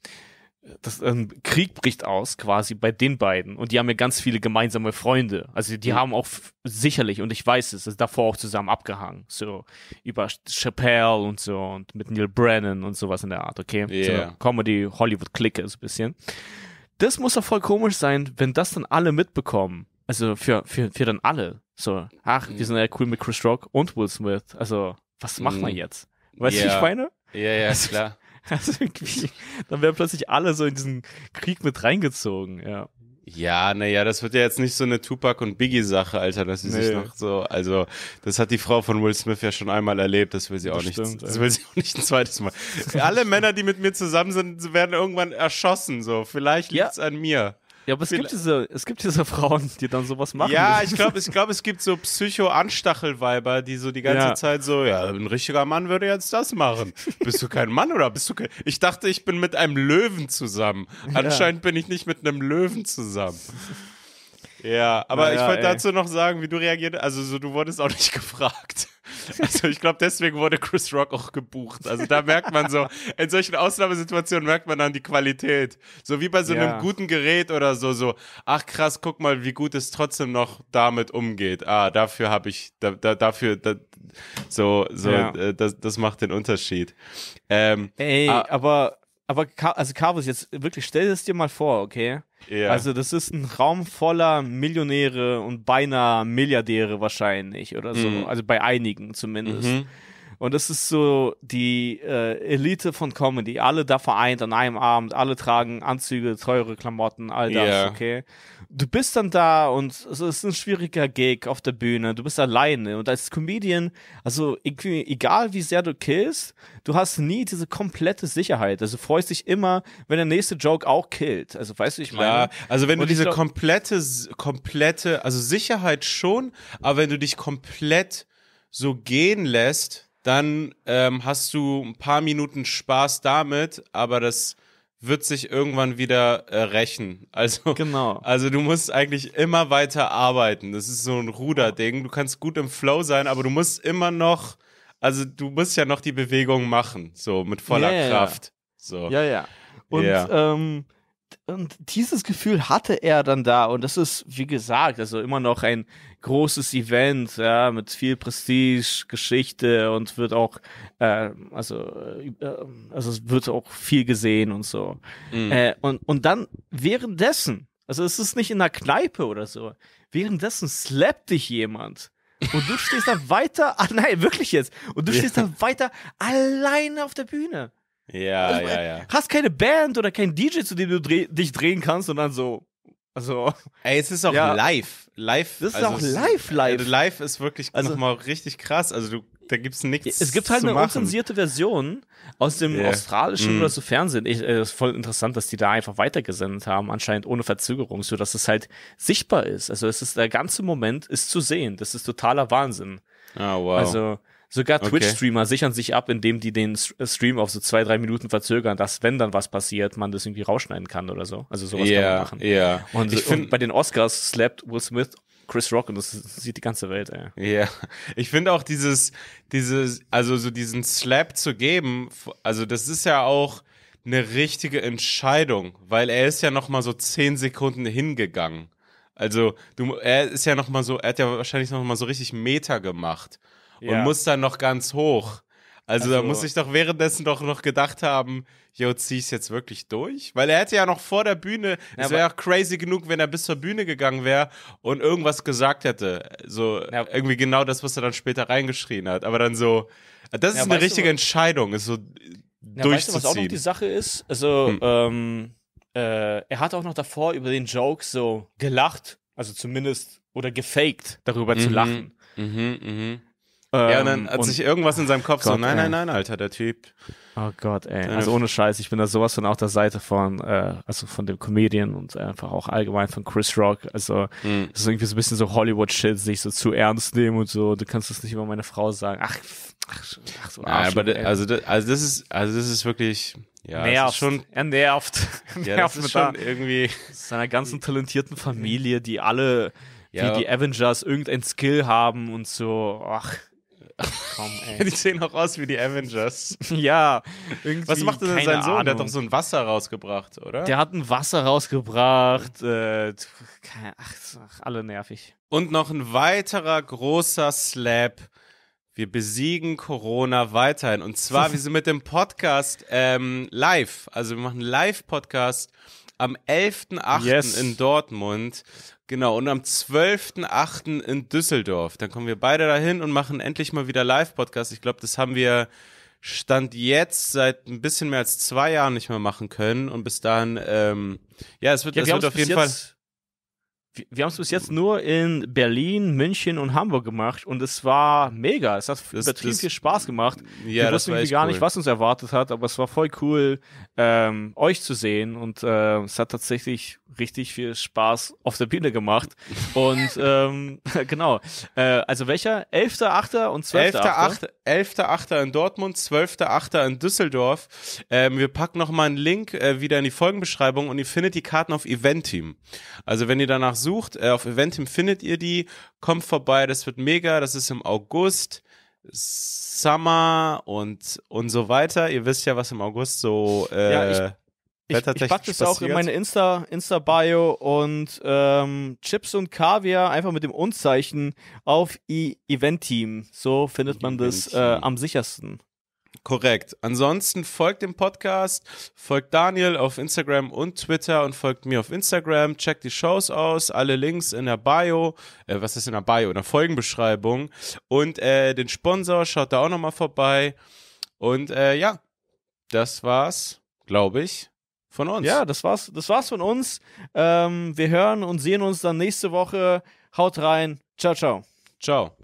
das ähm, Krieg bricht aus quasi bei den beiden und die haben ja ganz viele gemeinsame Freunde. Also die mhm. haben auch sicherlich und ich weiß es, also davor auch zusammen abgehangen, so über Chappelle und so und mit Neil Brennan und sowas in der Art, okay? Yeah. So Comedy Hollywood Clique so ein bisschen. Das muss doch voll komisch sein, wenn das dann alle mitbekommen. Also für für für dann alle so, ach, mhm. wir sind ja cool mit Chris Rock und Will Smith. Also, was macht mhm. man jetzt? Weißt du, yeah. ich meine? Ja, ja, also, klar. Also irgendwie, dann werden plötzlich alle so in diesen Krieg mit reingezogen, ja. Ja, naja, das wird ja jetzt nicht so eine Tupac und Biggie-Sache, Alter, dass sie nee. sich noch so, also, das hat die Frau von Will Smith ja schon einmal erlebt, das will sie auch das nicht, das will sie auch nicht ein zweites Mal. Alle Männer, die mit mir zusammen sind, werden irgendwann erschossen, so, vielleicht liegt's ja. an mir. Ja, aber es gibt, diese, es gibt diese Frauen, die dann sowas machen. Ja, ich glaube, ich glaub, es gibt so Psycho-Anstachelweiber, die so die ganze ja. Zeit so, ja, ein richtiger Mann würde jetzt das machen. Bist du kein Mann oder bist du kein... Ich dachte, ich bin mit einem Löwen zusammen. Anscheinend ja. bin ich nicht mit einem Löwen zusammen. Ja, aber ja, ich wollte dazu noch sagen, wie du reagiert. Also so, du wurdest auch nicht gefragt. Also ich glaube, deswegen wurde Chris Rock auch gebucht. Also da merkt man so, in solchen Ausnahmesituationen merkt man dann die Qualität. So wie bei so ja. einem guten Gerät oder so, so, ach krass, guck mal, wie gut es trotzdem noch damit umgeht. Ah, dafür habe ich, da, da, dafür, da, so, so, ja. äh, das, das macht den Unterschied. Ähm, Ey, ah, aber aber also Carlos, jetzt wirklich stell es dir mal vor, okay? Yeah. Also das ist ein Raum voller Millionäre und beinahe Milliardäre wahrscheinlich oder so, mm. also bei einigen zumindest. Mm -hmm. Und das ist so die äh, Elite von Comedy. Alle da vereint an einem Abend, alle tragen Anzüge, teure Klamotten, all das, yeah. okay? Du bist dann da und es ist ein schwieriger Gig auf der Bühne. Du bist alleine und als Comedian, also egal wie sehr du killst, du hast nie diese komplette Sicherheit. Also freust dich immer, wenn der nächste Joke auch killt. Also weißt du, ich meine. Ja, Also wenn du diese komplette, komplette, also Sicherheit schon, aber wenn du dich komplett so gehen lässt, dann ähm, hast du ein paar Minuten Spaß damit, aber das wird sich irgendwann wieder äh, rächen. Also, genau. also du musst eigentlich immer weiter arbeiten. Das ist so ein Ruderding. Du kannst gut im Flow sein, aber du musst immer noch, also du musst ja noch die Bewegung machen, so mit voller yeah, Kraft. So. Ja, ja. Und yeah. ähm, und dieses Gefühl hatte er dann da und das ist, wie gesagt, also immer noch ein großes Event, ja, mit viel Prestige, Geschichte und wird auch, äh, also, äh, äh also es wird auch viel gesehen und so. Mhm. Äh, und, und dann währenddessen, also es ist nicht in einer Kneipe oder so, währenddessen slappt dich jemand. Und du stehst da weiter, ah nein, wirklich jetzt, und du stehst ja. da weiter alleine auf der Bühne. Ja, also, ja, ja. Hast keine Band oder keinen DJ, zu dem du dreh, dich drehen kannst und dann so. Also, Ey, es ist auch ja. live. Live. Das ist also auch live, äh, live. Live ist wirklich also, nochmal richtig krass. Also, du, da gibt's nichts. Es gibt halt eine machen. unzensierte Version aus dem yeah. australischen mm. oder so Fernsehen. Ich, äh, ist voll interessant, dass die da einfach weitergesendet haben, anscheinend ohne Verzögerung, so dass es halt sichtbar ist. Also, es ist der ganze Moment ist zu sehen. Das ist totaler Wahnsinn. Ah, oh, wow. Also, Sogar okay. Twitch-Streamer sichern sich ab, indem die den äh, Stream auf so zwei, drei Minuten verzögern, dass, wenn dann was passiert, man das irgendwie rausschneiden kann oder so. Also sowas yeah, kann man machen. Yeah. Und, ich finde, bei den Oscars slappt Will Smith Chris Rock und das sieht die ganze Welt, ey. Ja. Yeah. Ich finde auch dieses, dieses, also so diesen Slap zu geben, also das ist ja auch eine richtige Entscheidung, weil er ist ja nochmal so zehn Sekunden hingegangen. Also, du, er ist ja nochmal so, er hat ja wahrscheinlich nochmal so richtig Meter gemacht ja. und muss dann noch ganz hoch. Also, also, da muss ich doch währenddessen doch noch gedacht haben, yo, zieh ich's jetzt wirklich durch? Weil er hätte ja noch vor der Bühne, ja, es wäre auch crazy genug, wenn er bis zur Bühne gegangen wäre und irgendwas gesagt hätte. So, ja, irgendwie genau das, was er dann später reingeschrien hat. Aber dann so, das ist eine richtige du, Entscheidung, ist so durchzuziehen. Weißt du, was auch noch die Sache ist? Also, hm. ähm, äh, er hat auch noch davor über den Joke so gelacht, also zumindest, oder gefaked, darüber mhm. zu lachen. Mhm, mhm ja, und dann ähm, hat und sich irgendwas in seinem Kopf Gott, so, nein, nein, nein, Alter, der Typ. Oh Gott, ey. Äh, also ohne Scheiß, ich bin da sowas von auch der Seite von, äh, also von dem Comedian und einfach auch allgemein von Chris Rock. Also mhm. das ist irgendwie so ein bisschen so Hollywood-Shit, sich so zu ernst nehmen und so, du kannst das nicht über meine Frau sagen. Ach, ach, ach so ein ja, aber ey. also das, also das ist, also das ist wirklich. Ja, nervt. Ist schon, er nervt. Er nervt ja, das ist schon irgendwie. Seiner ganzen talentierten Familie, die alle ja. wie die Avengers irgendein Skill haben und so. Ach, Komm, ey. die sehen auch aus wie die Avengers. ja. Irgendwie, Was macht denn sein Sohn? Ahnung. Der hat doch so ein Wasser rausgebracht, oder? Der hat ein Wasser rausgebracht. Äh, ach, ach, alle nervig. Und noch ein weiterer großer Slap. Wir besiegen Corona weiterhin. Und zwar, wir sind mit dem Podcast ähm, live. Also wir machen einen Live-Podcast am 11.8. Yes. in Dortmund. Genau, und am 12.8. in Düsseldorf. Dann kommen wir beide dahin und machen endlich mal wieder Live-Podcast. Ich glaube, das haben wir Stand jetzt seit ein bisschen mehr als zwei Jahren nicht mehr machen können. Und bis dahin, ähm, ja, es wird, ja, es wird auf jeden Fall wir, haben es bis jetzt nur in Berlin, München und Hamburg gemacht und es war mega. Es hat das, übertrieben das, viel Spaß gemacht. Ja, wir wussten irgendwie gar cool. nicht, was uns erwartet hat, aber es war voll cool, ähm, euch zu sehen und äh, es hat tatsächlich richtig viel Spaß auf der Biene gemacht. Und ähm, genau, äh, also welcher? 11.8. und 12.8. 11.8. in Dortmund, 12.8. in Düsseldorf. Ähm, wir packen nochmal einen Link äh, wieder in die Folgenbeschreibung und ihr findet die Karten auf Eventim. Also wenn ihr danach sucht, äh, auf Eventim findet ihr die. Kommt vorbei, das wird mega. Das ist im August. Summer und, und so weiter. Ihr wisst ja, was im August so äh, ja, ich, äh, ich, ich packe das auch in meine Insta, Insta-Bio und ähm, Chips und Kaviar einfach mit dem Unzeichen auf e Event-Team. So findet man das äh, am sichersten. Korrekt. Ansonsten folgt dem Podcast, folgt Daniel auf Instagram und Twitter und folgt mir auf Instagram. Checkt die Shows aus, alle Links in der Bio, äh, was ist in der Bio, in der Folgenbeschreibung. Und äh, den Sponsor, schaut da auch nochmal vorbei. Und äh, ja, das war's, glaube ich. Von uns. Ja, das war's, das war's von uns. Ähm, wir hören und sehen uns dann nächste Woche. Haut rein. Ciao, ciao. Ciao.